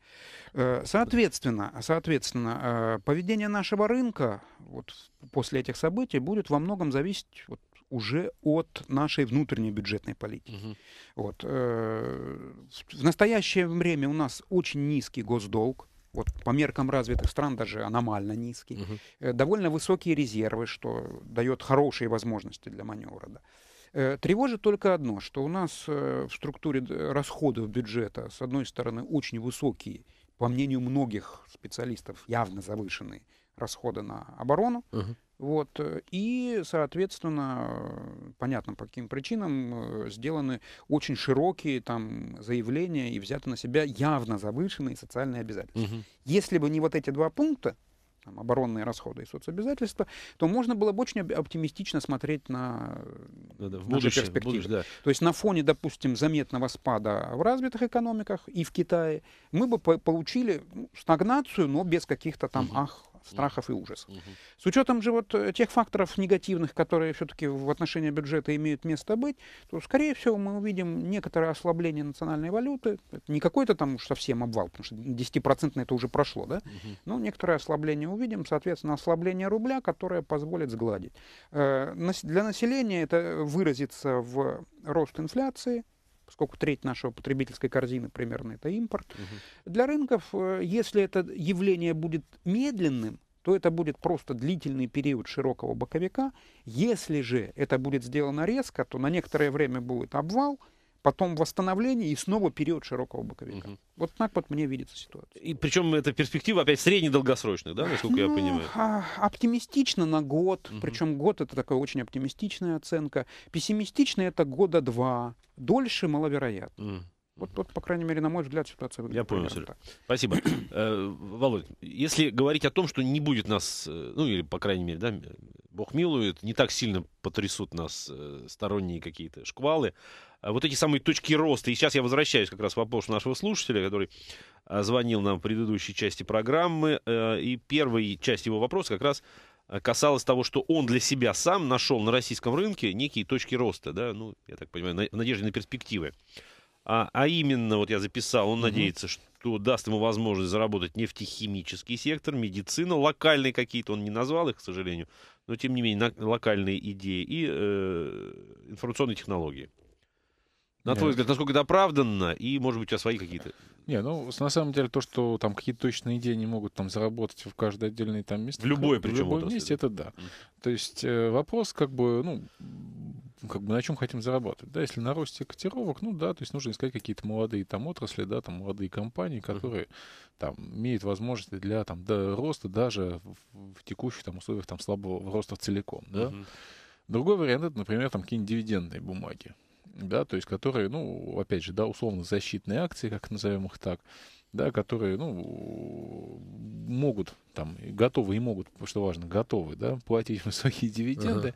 Э, соответственно, соответственно э, поведение нашего рынка вот, после этих событий будет во многом зависеть вот, уже от нашей внутренней бюджетной политики. Угу. Вот. Э, в настоящее время у нас очень низкий госдолг, вот по меркам развитых стран даже аномально низкий, угу. довольно высокие резервы, что дает хорошие возможности для маневра. Да. Э, тревожит только одно, что у нас э, в структуре расходов бюджета, с одной стороны, очень высокие, по мнению многих специалистов, явно завышенные расходы на оборону, угу. Вот. Э, и, соответственно, понятно по каким причинам, э, сделаны очень широкие там заявления и взяты на себя явно завышенные социальные обязательства. Угу. Если бы не вот эти два пункта, там, оборонные расходы и соцобязательства, то можно было бы очень оптимистично смотреть на да, да, в будущее, перспективы. Будущее, да. То есть на фоне, допустим, заметного спада в развитых экономиках и в Китае мы бы получили ну, стагнацию, но без каких-то там угу. ах страхов и ужасов. С учетом же вот э, тех факторов негативных, которые все-таки в отношении бюджета имеют место быть, то, скорее всего, мы увидим некоторое ослабление национальной валюты. Это не какой-то там уж совсем обвал, потому что 10% это уже прошло, да? Но некоторое ослабление увидим, соответственно, ослабление рубля, которое позволит сгладить. Э, для населения это выразится в рост инфляции, поскольку треть нашего потребительской корзины примерно это импорт. Угу. Для рынков, э, если это явление будет медленным, то это будет просто длительный период широкого боковика. Если же это будет сделано резко, то на некоторое время будет обвал – потом восстановление и снова период широкого боковика. Угу. Вот так вот мне видится ситуация.
И причем эта перспектива опять среднедолгосрочная, да, насколько ну, я понимаю?
А, оптимистично на год, угу. причем год это такая очень оптимистичная оценка. Пессимистично это года два, дольше маловероятно. Угу. Вот, вот, по крайней мере, на мой взгляд, ситуация выглядит. Я понял, Сергей. Так.
Спасибо. Э, Володь, если говорить о том, что не будет нас, э, ну или, по крайней мере, да, Бог милует, не так сильно потрясут нас э, сторонние какие-то шквалы. А вот эти самые точки роста. И сейчас я возвращаюсь как раз в вопрос нашего слушателя, который а, звонил нам в предыдущей части программы. Э, и первая часть его вопроса как раз э, касалась того, что он для себя сам нашел на российском рынке некие точки роста, да, ну, я так понимаю, на, надежде на перспективы. А, а именно, вот я записал, он угу. надеется, что даст ему возможность заработать нефтехимический сектор, медицина, локальные какие-то, он не назвал их, к сожалению, но тем не менее на, локальные идеи и э, информационные технологии. На Нет. твой взгляд, насколько это оправданно, и, может быть, у тебя свои какие-то.
Не, ну на самом деле то, что там какие-то точные идеи не могут там заработать в каждое отдельное там место В любое, причем. В любом месте, это да. Mm. То есть э, вопрос, как бы, ну, ну, как бы на чем хотим зарабатывать, Да, если на росте котировок, ну да, то есть нужно искать какие-то молодые там отрасли, да, там молодые компании, которые там имеют возможности для там до роста даже в, в текущих там условиях там слабого роста целиком, да. uh Другой вариант это, например, там какие-нибудь дивидендные бумаги, да, то есть которые, ну, опять же, да, условно защитные акции, как назовем их так, да, которые, ну, могут там, готовы и могут, что важно, готовы, да, платить высокие дивиденды. uh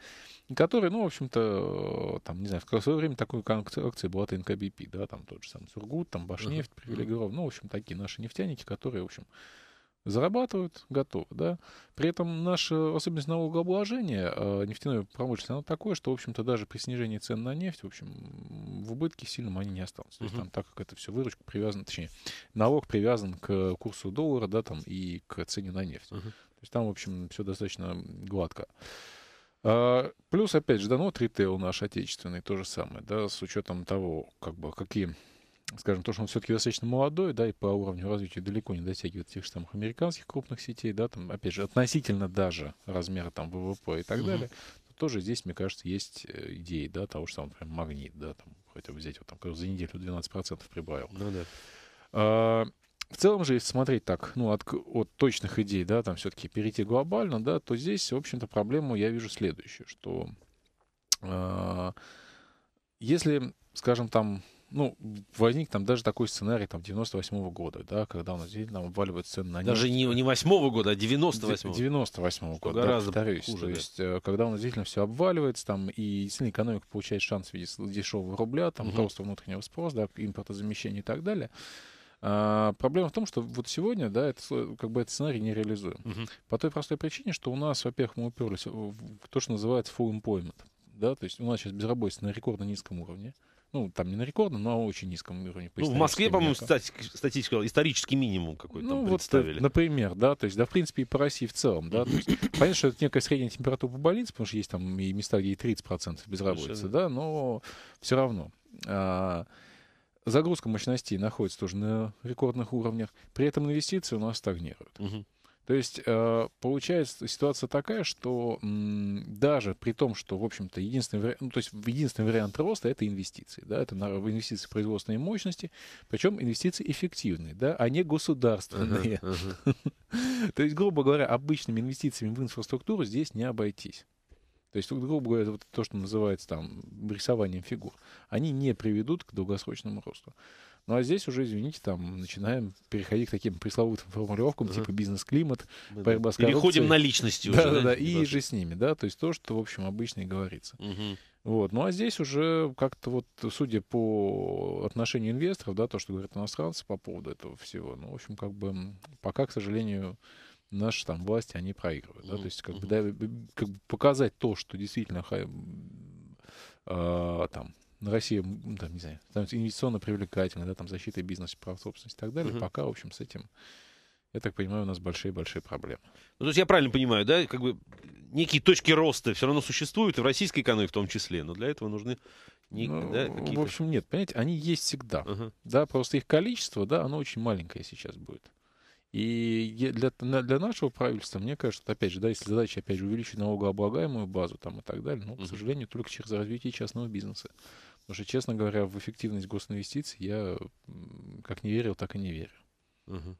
и который, ну, в общем-то, э, там, не знаю, в свое время такой акции была ТНК БП, да, там тот же сам Сургут, там Башнефть, uh-huh. привилегированный, ну, в общем, такие наши нефтяники, которые, в общем, зарабатывают, готовы, да. При этом наша особенность налогообложения э, нефтяной промышленности, она такое, что, в общем-то, даже при снижении цен на нефть, в общем, в убытке сильным они не останутся. То есть там, так как это все выручка привязана, точнее, налог привязан к курсу доллара, да, там, и к цене на нефть. Uh-huh. То есть там, в общем, все достаточно гладко. А, плюс, опять же, да, ну, ритейл наш отечественный, то же самое, да, с учетом того, как бы, какие, скажем, то, что он все-таки достаточно молодой, да, и по уровню развития далеко не дотягивает тех же самых американских крупных сетей, да, там, опять же, относительно даже размера там ВВП и так mm-hmm. далее, тоже здесь, мне кажется, есть э, идеи, да, того что он прям магнит, да, там, хотя бы взять, вот там, за неделю 12% прибавил. Ну да. А, в целом же, если смотреть так, ну, от, от точных идей, да, там все-таки перейти глобально, да, то здесь, в общем-то, проблему я вижу следующую, что э, если, скажем, там, ну, возник там даже такой сценарий там 98 -го года, да, когда у нас действительно обваливают цены на нефть. Даже
не, не 8 -го года, а 98 -го. 98 -го года, гораздо
да, повторюсь. Хуже, то есть, да. Э, когда у нас действительно все обваливается, там, и действительно экономика получает шанс в виде дешевого рубля, там, угу. Uh внутреннего спроса, да, импортозамещения и так далее, а, проблема в том, что вот сегодня, да, это, как бы этот сценарий не реализуем. Угу. По той простой причине, что у нас, во-первых, мы уперлись в то, что называется full employment. Да, то есть у нас сейчас безработица на рекордно низком уровне ну, там не на рекордном, но на очень низком уровне. ну, в Москве, по-моему, стати-
статистика, исторический
минимум какой-то ну, там вот представили. Вот, э, например, да, то есть, да, в принципе, и по России в целом, да, то есть, понятно, что это некая средняя температура по больнице, потому что есть там и места, где и 30% безработицы, да, но все равно. А, Загрузка мощностей находится тоже на рекордных уровнях. При этом инвестиции у нас стагнируют. Угу. То есть э, получается ситуация такая, что даже при том, что, в общем-то, единственный, вариант, ну, то есть единственный вариант роста это инвестиции, да, это инвестиции в производственные мощности, причем инвестиции эффективные, да, а не государственные. То есть, грубо говоря, обычными инвестициями в инфраструктуру здесь не обойтись. То есть, грубо говоря, вот то, что называется там рисованием фигур, они не приведут к долгосрочному росту. Ну а здесь уже, извините, там начинаем переходить к таким пресловутым формулировкам, да. типа бизнес-климат, да, борьба да. с коррупцией. Переходим на личности уже. Да, да, да, и же с ними, да, то есть то, что, в общем, обычно и говорится. Угу. Вот. Ну а здесь уже как-то вот, судя по отношению инвесторов, да, то, что говорят иностранцы по поводу этого всего, ну, в общем, как бы пока, к сожалению, наши там власти, они проигрывают. Да? То есть как бы, да, как бы показать то, что действительно э, там Россия, ну, там, не знаю, там инвестиционно привлекательна, да, там защитой бизнеса, прав собственности и так далее, угу. пока, в общем, с этим я
так понимаю, у нас большие-большие проблемы. Ну, то есть я правильно понимаю, да, как бы некие точки роста все равно существуют, и в российской экономике в том числе, но для этого нужны не, ну, да, В общем, нет, понимаете, они есть всегда, uh-huh. да, просто их количество, да, оно очень маленькое
сейчас будет. И для, для нашего правительства, мне кажется, опять же, да, если задача, опять же, увеличить налогооблагаемую базу там и так далее, ну, к сожалению, только через развитие частного бизнеса. Потому что, честно говоря, в эффективность госинвестиций я как не верил, так и не верю.
Угу.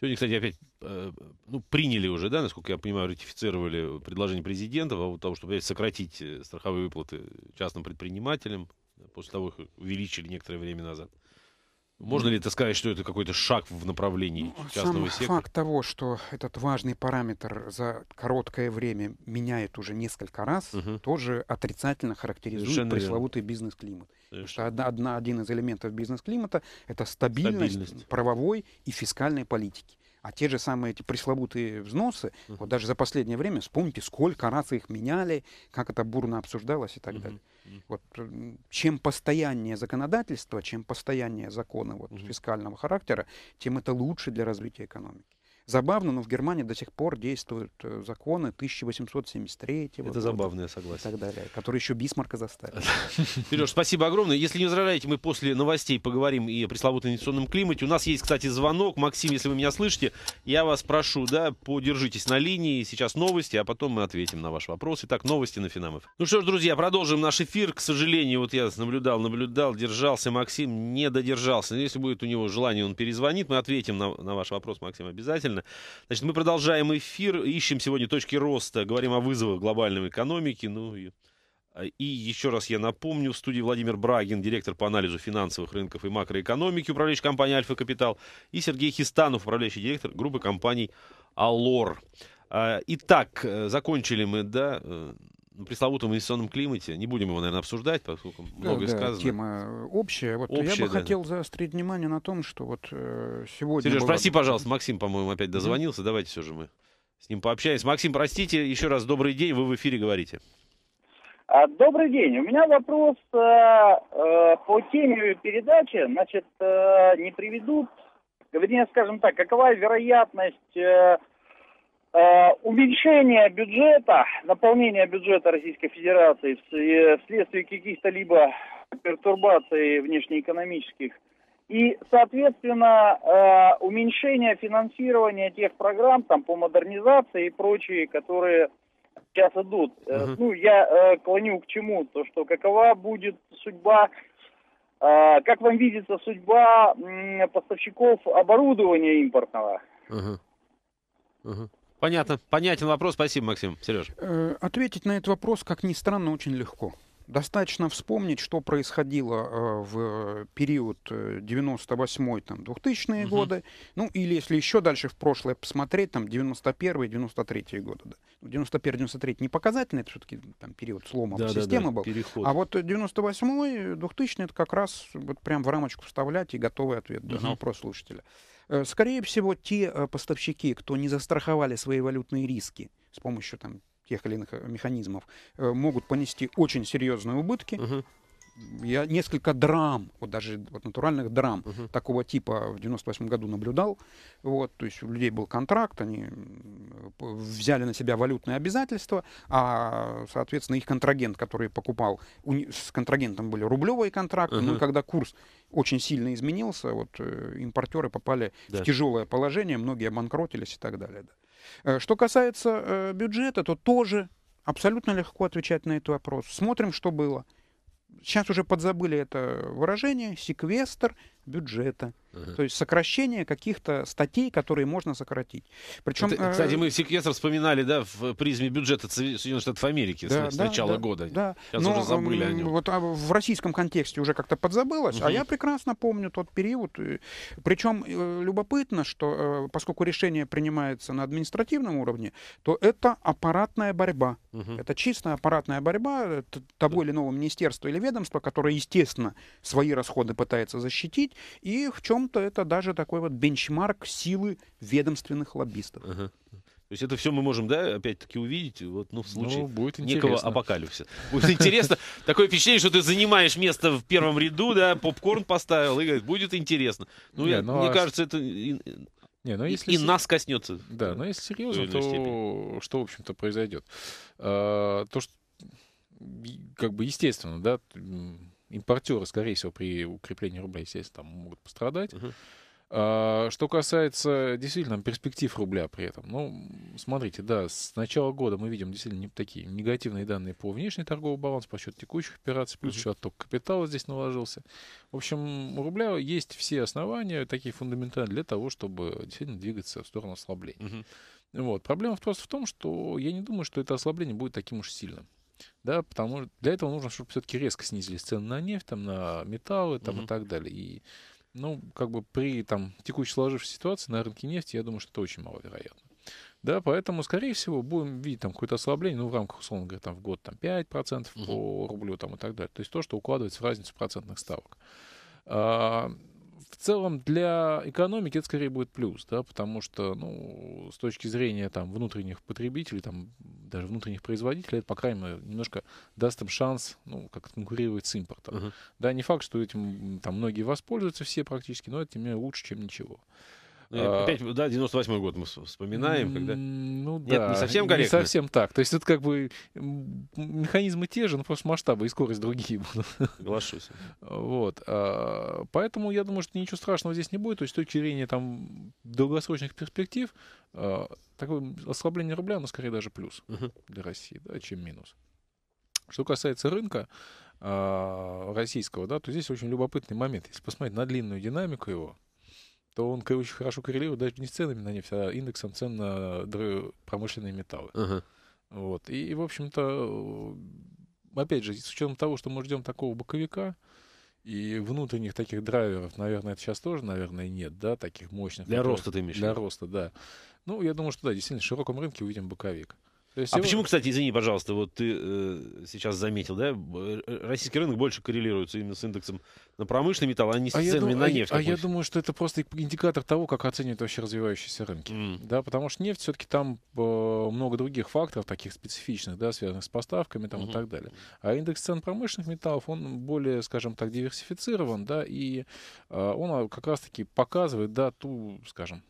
Сегодня, кстати, опять э, ну, приняли уже, да, насколько я понимаю, ратифицировали предложение президента по того, чтобы сократить э, страховые выплаты частным предпринимателям после того, как увеличили некоторое время назад. Можно ли это сказать, что это какой-то шаг в направлении ну, частного сам сектора? Факт
того, что этот важный параметр за короткое время меняет уже несколько раз, угу. тоже отрицательно характеризует Совершенно пресловутый бизнес-климат. Потому что одна, одна, один из элементов бизнес-климата — это стабильность, стабильность правовой и фискальной политики. А те же самые эти пресловутые взносы, uh-huh. вот даже за последнее время, вспомните, сколько раз их меняли, как это бурно обсуждалось и так uh-huh. далее. Вот, э, чем постояннее законодательство, чем постояннее законы вот, uh-huh. фискального характера, тем это лучше для развития экономики. Забавно, но в Германии до сих пор действуют э, законы 1873 Это забавно, я согласен. И так далее, которые еще Бисмарка заставили.
Сереж, спасибо огромное. Если не возражаете, мы после новостей поговорим и о пресловутом инвестиционном климате. У нас есть, кстати, звонок. Максим, если вы меня слышите, я вас прошу, да, подержитесь на линии. Сейчас новости, а потом мы ответим на ваш вопрос. Итак, новости на Финамов. Ну что ж, друзья, продолжим наш эфир. К сожалению, вот я наблюдал, наблюдал, держался Максим, не додержался. Если будет у него желание, он перезвонит. Мы ответим на, на ваш вопрос, Максим, обязательно правильно. Значит, мы продолжаем эфир, ищем сегодня точки роста, говорим о вызовах глобальной экономики. Ну и, а, и еще раз я напомню, в студии Владимир Брагин, директор по анализу финансовых рынков и макроэкономики, управляющий компанией «Альфа Капитал», и Сергей Хистанов, управляющий директор группы компаний «Алор». А, итак, э, закончили мы, да, э, пресловутом инвестиционном климате. Не будем его, наверное, обсуждать, поскольку многое да, сказано. Тема
э, общая. Вот общая, я бы да. хотел заострить внимание на том, что вот э, сегодня. Сереж, была... прости,
пожалуйста, Максим, по-моему, опять дозвонился. mm Давайте все же мы с ним пообщаемся. Максим, простите, еще раз добрый день. Вы в эфире говорите.
А, добрый день. У меня вопрос э, э, по теме передачи. Значит, э, не приведут, вернее, скажем так, какова вероятность э, Э, уменьшение бюджета, наполнение бюджета Российской Федерации вследствие каких-то либо пертурбаций внешнеэкономических и, соответственно, э, уменьшение финансирования тех программ там по модернизации и прочие, которые сейчас идут. Угу. Ну, я клоню к чему? То, что какова будет судьба как вам видится судьба поставщиков оборудования импортного?
Uh-huh. Uh-huh. Понятно. Понятен вопрос. Спасибо, Максим. Сереж.
Э, ответить на этот вопрос, как ни странно, очень легко. Достаточно вспомнить, что происходило э, в период 98-2000-е э, угу. годы, ну или если еще дальше в прошлое посмотреть, там 91-93 годы. Да. 91-93 ну, не показательный, это все-таки там, период слома да, системы да, да, был. Переход. А вот 98-й, 2000 это как раз вот прям в рамочку вставлять и готовый ответ угу. на вопрос слушателя. Э, скорее всего, те э, поставщики, кто не застраховали свои валютные риски с помощью там, тех или иных э, механизмов, могут понести очень серьезные убытки. Угу я несколько драм, вот даже вот натуральных драм uh-huh. такого типа в 98 году наблюдал. Вот, то есть у людей был контракт, они взяли на себя валютные обязательства, а, соответственно, их контрагент, который покупал, у, с контрагентом были рублевые контракты, uh-huh. Ну но когда курс очень сильно изменился, вот э, импортеры попали да. в тяжелое положение, многие обанкротились и так далее. Да. Э, что касается э, бюджета, то тоже абсолютно легко отвечать на этот вопрос. Смотрим, что было сейчас уже подзабыли это выражение, секвестр, бюджета. Ага. То есть сокращение каких-то статей, которые можно сократить. Причем, Это, э, кстати,
мы секвестр вспоминали, да, в призме бюджета Соединенных Штатов Америки да, с, да, начала да, года. Да. Сейчас Но, уже забыли о нем.
Вот а в российском контексте уже как-то подзабылось, угу. а я прекрасно помню тот период. Э, Причем э, любопытно, что поскольку решение принимается на административном уровне, то это аппаратная борьба. Угу. Это чисто аппаратная борьба того да. или иного министерства или ведомства, которое, естественно, свои расходы пытается защитить, объединить. И в чем-то это даже такой вот бенчмарк силы ведомственных лоббистов. Ага. То есть это все мы можем, да, опять-таки увидеть,
вот, ну, в ну, случае ну, будет некого интересно. апокалипсиса. Будет интересно. Такое впечатление, что ты занимаешь место в первом ряду, да, попкорн поставил, и говорит, будет интересно. Ну, Не, я, ну мне а... кажется, это не,
но ну, если и, и нас коснется. Да, но ну, если серьезно, то степени. что, в общем-то, произойдет? А, то, что как бы естественно, да, Импортеры, скорее всего, при укреплении рубля, естественно, там могут пострадать. Угу. А, что касается действительно перспектив рубля при этом, ну, смотрите, да, с начала года мы видим действительно не такие негативные данные по внешней торговому балансу, по счету текущих операций, плюс еще отток капитала здесь наложился. В общем, у рубля есть все основания, такие фундаментальные, для того, чтобы действительно двигаться в сторону ослабления. Вот. Проблема просто в том, что я не думаю, что это ослабление будет таким уж сильным да, потому что для этого нужно, чтобы все-таки резко снизились цены на нефть, там, на металлы там, угу. и так далее. И, ну, как бы при там, текущей сложившейся ситуации на рынке нефти, я думаю, что это очень маловероятно. Да, поэтому, скорее всего, будем видеть там какое-то ослабление, ну, в рамках, условно говоря, там, в год там 5% угу. по рублю там и так далее. То есть то, что укладывается в разницу процентных ставок. А, в целом для экономики это скорее будет плюс, да, потому что, ну, с точки зрения там внутренних потребителей, там даже внутренних производителей, это, по крайней мере, немножко даст им шанс, ну, как конкурировать с импортом. Uh-huh. Да, не факт, что этим там многие воспользуются все практически, но это тем не менее лучше, чем ничего. Ну, а. опять,
да, 98-й год мы вспоминаем, когда... Ну, Нет, не совсем корректно. Не совсем
так. То есть это как бы механизмы те же, но просто масштабы и скорость другие будут. Глашусь. Вот. А, поэтому я думаю, что ничего страшного здесь не будет. То есть с точки зрения там долгосрочных перспектив, а, такое ослабление рубля, но скорее даже плюс угу. для России, да, чем минус. Что касается рынка, российского, да, то здесь очень любопытный момент. Если посмотреть на длинную динамику его, что он очень хорошо коррелирует даже не с ценами на нефть, а индексом цен на промышленные металлы. uh Вот. И, в общем-то, опять же, с учетом того, что мы ждем такого боковика, и внутренних таких драйверов, наверное, это сейчас тоже, наверное, нет, да, таких мощных. Для которые... роста ты имеешь? Для роста, да. Ну, я думаю, что да, действительно, в широком рынке увидим боковик а его... почему,
кстати, извини, пожалуйста, вот ты э, сейчас заметил, да, э, российский рынок больше коррелируется именно с индексом на промышленный металл, а не с а ценами дум... на а нефть. А, а я
думаю, что это просто индикатор того, как оценивают вообще развивающиеся рынки. Mm. Да, потому что нефть все-таки там э, много других факторов, таких специфичных, да, связанных с поставками там, mm-hmm. и так далее. А индекс цен промышленных металлов, он более, скажем так, диверсифицирован, да, и э, он а, как раз-таки показывает, да, ту, скажем,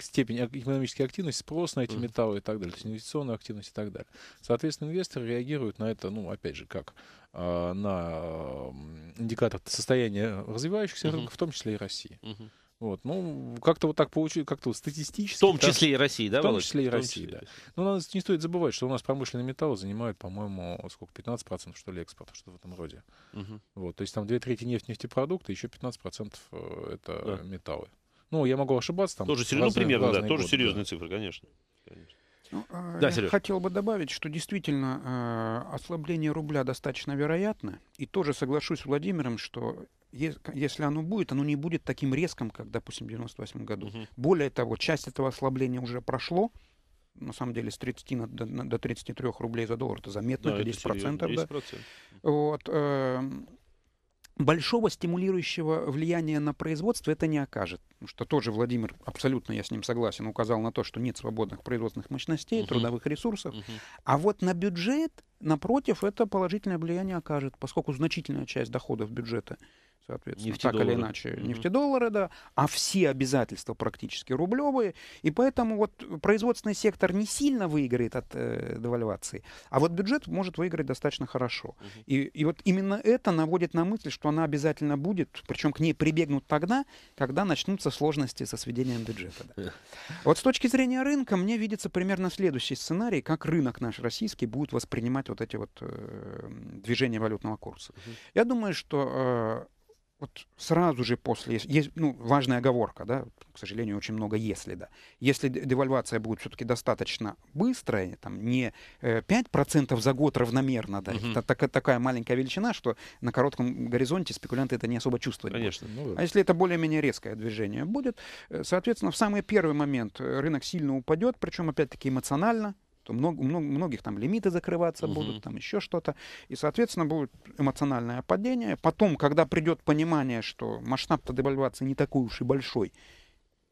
степень экономической активности, спрос на эти mm. металлы и так далее. То есть инвестиционная активность эффективность и так далее. Соответственно, инвесторы реагируют на это, ну, опять же, как а, на индикатор состояния развивающихся uh-huh. рынков, в том числе и России. Uh-huh. Вот, ну, как-то вот так получилось, как-то вот статистически. В том числе да, и России, да, В том Володь? числе и России, числе. да. Но ну, надо, не стоит забывать, что у нас промышленные металлы занимают, по-моему, сколько, 15% что ли экспорта, что в этом роде. Угу. Вот, то есть там две трети нефть, нефтепродукты, еще 15% э, это да. металлы.
Ну, я могу ошибаться там. Тоже, серьезно, ну, примерно, да, тоже годы, серьезные
да. цифры, конечно. конечно. Ну, а, да, Сереж.
Хотел бы добавить, что действительно э, ослабление рубля достаточно вероятно. И тоже соглашусь с Владимиром, что если оно будет, оно не будет таким резким, как, допустим, в 1998 году. Угу. Более того, часть этого ослабления уже прошло. На самом деле с 30 до, до 33 рублей за доллар это заметно, да, это 10%. Это 10%. Да. Вот, эм, большого стимулирующего влияния на производство это не окажет. Потому что тоже Владимир, абсолютно я с ним согласен, указал на то, что нет свободных производственных мощностей, угу. трудовых ресурсов. Угу. А вот на бюджет, напротив, это положительное влияние окажет, поскольку значительная часть доходов бюджета – соответственно, нефтедоллары. так или иначе, нефтедоллары, да, а все обязательства практически рублевые, и поэтому вот производственный сектор не сильно выиграет от э, девальвации, а вот бюджет может выиграть достаточно хорошо. И, и вот именно это наводит на мысль, что она обязательно будет, причем к ней прибегнут тогда, когда начнутся сложности со сведением бюджета. Да. Вот с точки зрения рынка мне видится примерно следующий сценарий, как рынок наш российский будет воспринимать вот эти вот э, движения валютного курса. Я думаю, что э, вот сразу же после, есть, ну, важная оговорка, да, к сожалению, очень много «если», да. Если девальвация будет все-таки достаточно быстрая, там, не 5% э, за год равномерно, да, угу. это так, такая маленькая величина, что на коротком горизонте спекулянты это не особо чувствуют. Конечно. Ну, да. А если это более-менее резкое движение будет, э, соответственно, в самый первый момент э, рынок сильно упадет, причем, опять-таки, эмоционально, что много, много, многих там лимиты закрываться угу. будут, там еще что-то. И, соответственно, будет эмоциональное падение. Потом, когда придет понимание, что масштаб-то девальвации не такой уж и большой,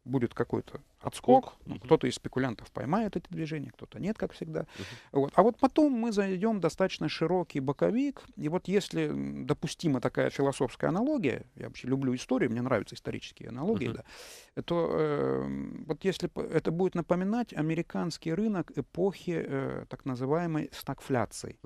будет какой-то отскок, угу. кто-то из спекулянтов поймает эти движения, кто-то нет, как всегда. Вот. А вот потом мы зайдем достаточно широкий боковик, и вот если допустима такая философская аналогия, я вообще люблю историю, мне нравятся исторические аналогии, да, то э, вот если это будет напоминать американский рынок эпохи э, так называемой стагфляции.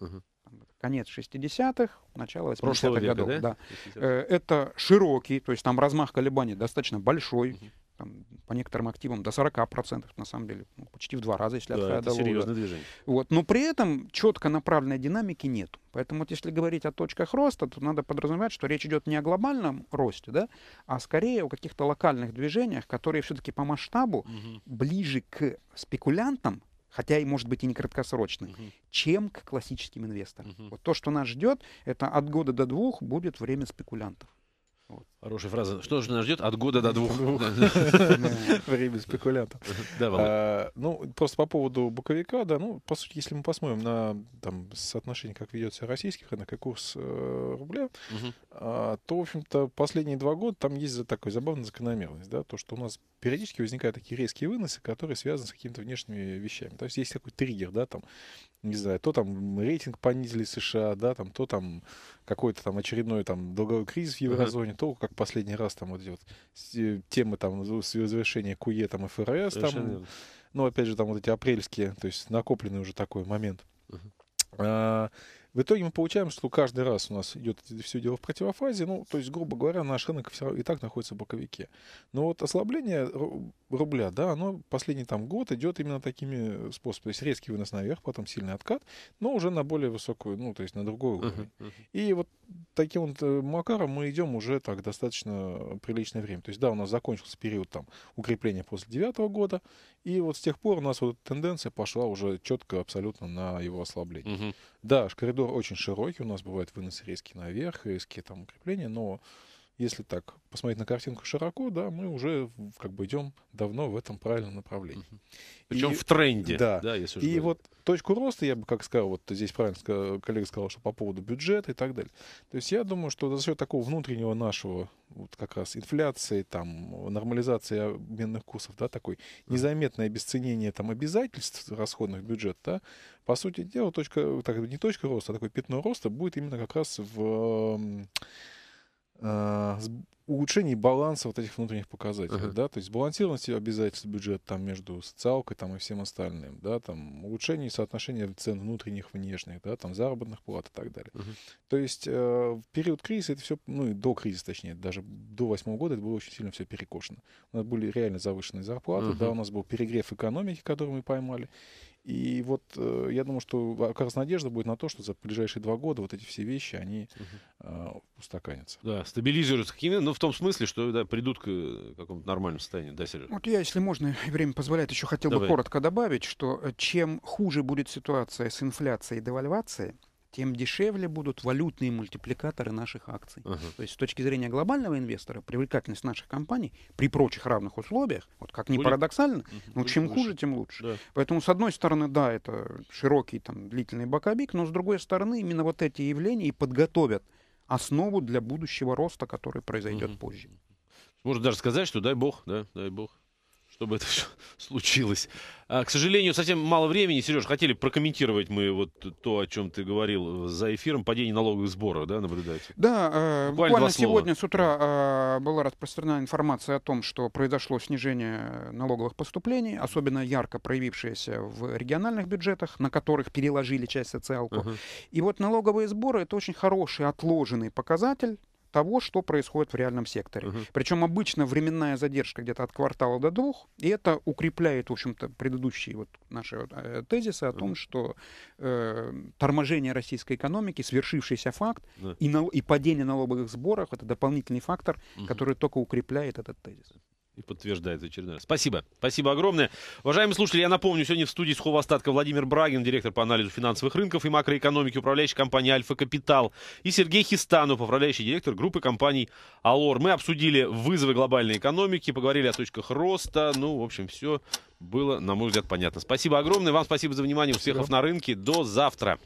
конец 60-х, начало 80-х годов. Века, да? Да. Э, это широкий, то есть там размах колебаний достаточно большой. Угу там, по некоторым активам до 40%, на самом деле, ну, почти в два раза, если да, это хая до лоу. серьезное движение. Вот. Но при этом четко направленной динамики нет. Поэтому вот если говорить о точках роста, то надо подразумевать, что речь идет не о глобальном росте, да, а скорее о каких-то локальных движениях, которые все-таки по масштабу угу. ближе к спекулянтам, хотя и может быть и не краткосрочным, угу. чем к классическим инвесторам. Угу. Вот то, что нас ждет, это от года до двух будет время спекулянтов. Вот.
Хорошая фраза. Что же нас ждет от года до двух? Ну,
время спекулянтов. А, ну, просто по поводу боковика, да, ну, по сути, если мы посмотрим на там соотношение, как ведется себя российский рынок и курс э, рубля, а, то, в общем-то, последние два года там есть такая забавная закономерность, да, то, что у нас периодически возникают такие резкие выносы, которые связаны с какими-то внешними вещами. То есть есть такой триггер, да, там не знаю, то там рейтинг понизили США, да, там, то там какой-то там очередной там долговой кризис в еврозоне, uh-huh. то как последний раз там вот идет вот, э, темы там завершения КУЕ, там ФРС, Совершенно там, ну, опять же, там вот эти апрельские, то есть накопленный уже такой момент. Uh-huh. А, в итоге мы получаем, что каждый раз у нас идет все дело в противофазе. Ну, то есть, грубо говоря, наш рынок все и так находится в боковике. Но вот ослабление э, рубля, да, оно последний там год идет именно такими э, способами. То есть резкий вынос наверх, потом сильный откат, но уже на более высокую, ну, то есть на другой уровень. Uh-huh, uh-huh. И вот таким вот э, макаром мы идем уже так достаточно э, приличное время. То есть, да, у нас закончился период там укрепления после девятого года, и вот с тех пор у нас вот тенденция пошла уже четко абсолютно на его ослабление. Uh-huh. Да, коридор очень широкий, у нас бывают выносы резкие наверх, резкие там укрепления, но если так посмотреть на картинку широко, да, мы уже как бы идем давно в этом правильном направлении. Угу.
Причем и, в тренде. Да. да если и говорить.
вот точку роста, я бы как сказал, вот здесь правильно коллега сказал, что по поводу бюджета и так далее. То есть я думаю, что за счет такого внутреннего нашего вот как раз инфляции, там, нормализации обменных курсов, да, такой незаметное обесценение там обязательств расходных бюджета, да, по сути дела, точка, так, не точка роста, а такое пятно роста будет именно как раз в а, улучшении баланса вот этих внутренних показателей, uh-huh. да, то есть балансированности обязательств бюджета там между социалкой там и всем остальным, да, там улучшение соотношения цен внутренних, внешних, да, там заработных плат и так далее. Uh-huh. То есть э, в период кризиса это все, ну и до кризиса точнее, даже до восьмого года это было очень сильно все перекошено. У нас были реально завышенные зарплаты, uh-huh. да, у нас был перегрев экономики, который мы поймали, и вот э, я думаю, что а, как раз надежда будет на то, что за ближайшие два года вот эти все вещи, они э, устаканятся.
Да, стабилизируются какими-то, но ну, в том смысле, что да, придут к э, какому-то нормальному состоянию, да, Сережа? Вот я,
если можно, время позволяет, еще хотел Давай. бы коротко добавить, что э, чем хуже будет ситуация с инфляцией и девальвацией, тем дешевле будут валютные мультипликаторы наших акций. Uh-huh. То есть с точки зрения глобального инвестора привлекательность наших компаний при прочих равных условиях, вот как ни парадоксально, uh-huh. но чем хуже, тем лучше. Да. Поэтому с одной стороны, да, это широкий там длительный боковик, но с другой стороны именно вот эти явления и подготовят основу для будущего роста, который произойдет uh-huh. позже.
Можно даже сказать, что дай бог, да, дай бог чтобы это все случилось. А, к сожалению, совсем мало времени. Сереж, хотели прокомментировать мы вот то, о чем ты говорил э, за эфиром, падение налоговых сборов, да, наблюдаете?
Да, э, буквально, буквально сегодня с утра э, была распространена информация о том, что произошло снижение налоговых поступлений, особенно ярко проявившееся в региональных бюджетах, на которых переложили часть социалку. Uh-huh. И вот налоговые сборы — это очень хороший отложенный показатель, того, что происходит в реальном секторе. Угу. Причем обычно временная задержка где-то от квартала до двух, и это укрепляет, в общем-то, предыдущие вот наши э, тезисы о том, что э, торможение российской экономики, свершившийся факт, да. и, нал- и падение налоговых сборов — это дополнительный фактор, угу. который только укрепляет этот тезис.
И подтверждает в очередной раз. Спасибо. Спасибо огромное. Уважаемые слушатели, я напомню, сегодня в студии с Ховостатка Владимир Брагин, директор по анализу финансовых рынков и макроэкономики, управляющий компанией «Альфа Капитал», и Сергей Хистанов, управляющий директор группы компаний «Алор». Мы обсудили вызовы глобальной экономики, поговорили о точках роста. Ну, в общем, все было, на мой взгляд, понятно. Спасибо огромное. Вам спасибо за внимание. Успехов спасибо. на рынке. До завтра.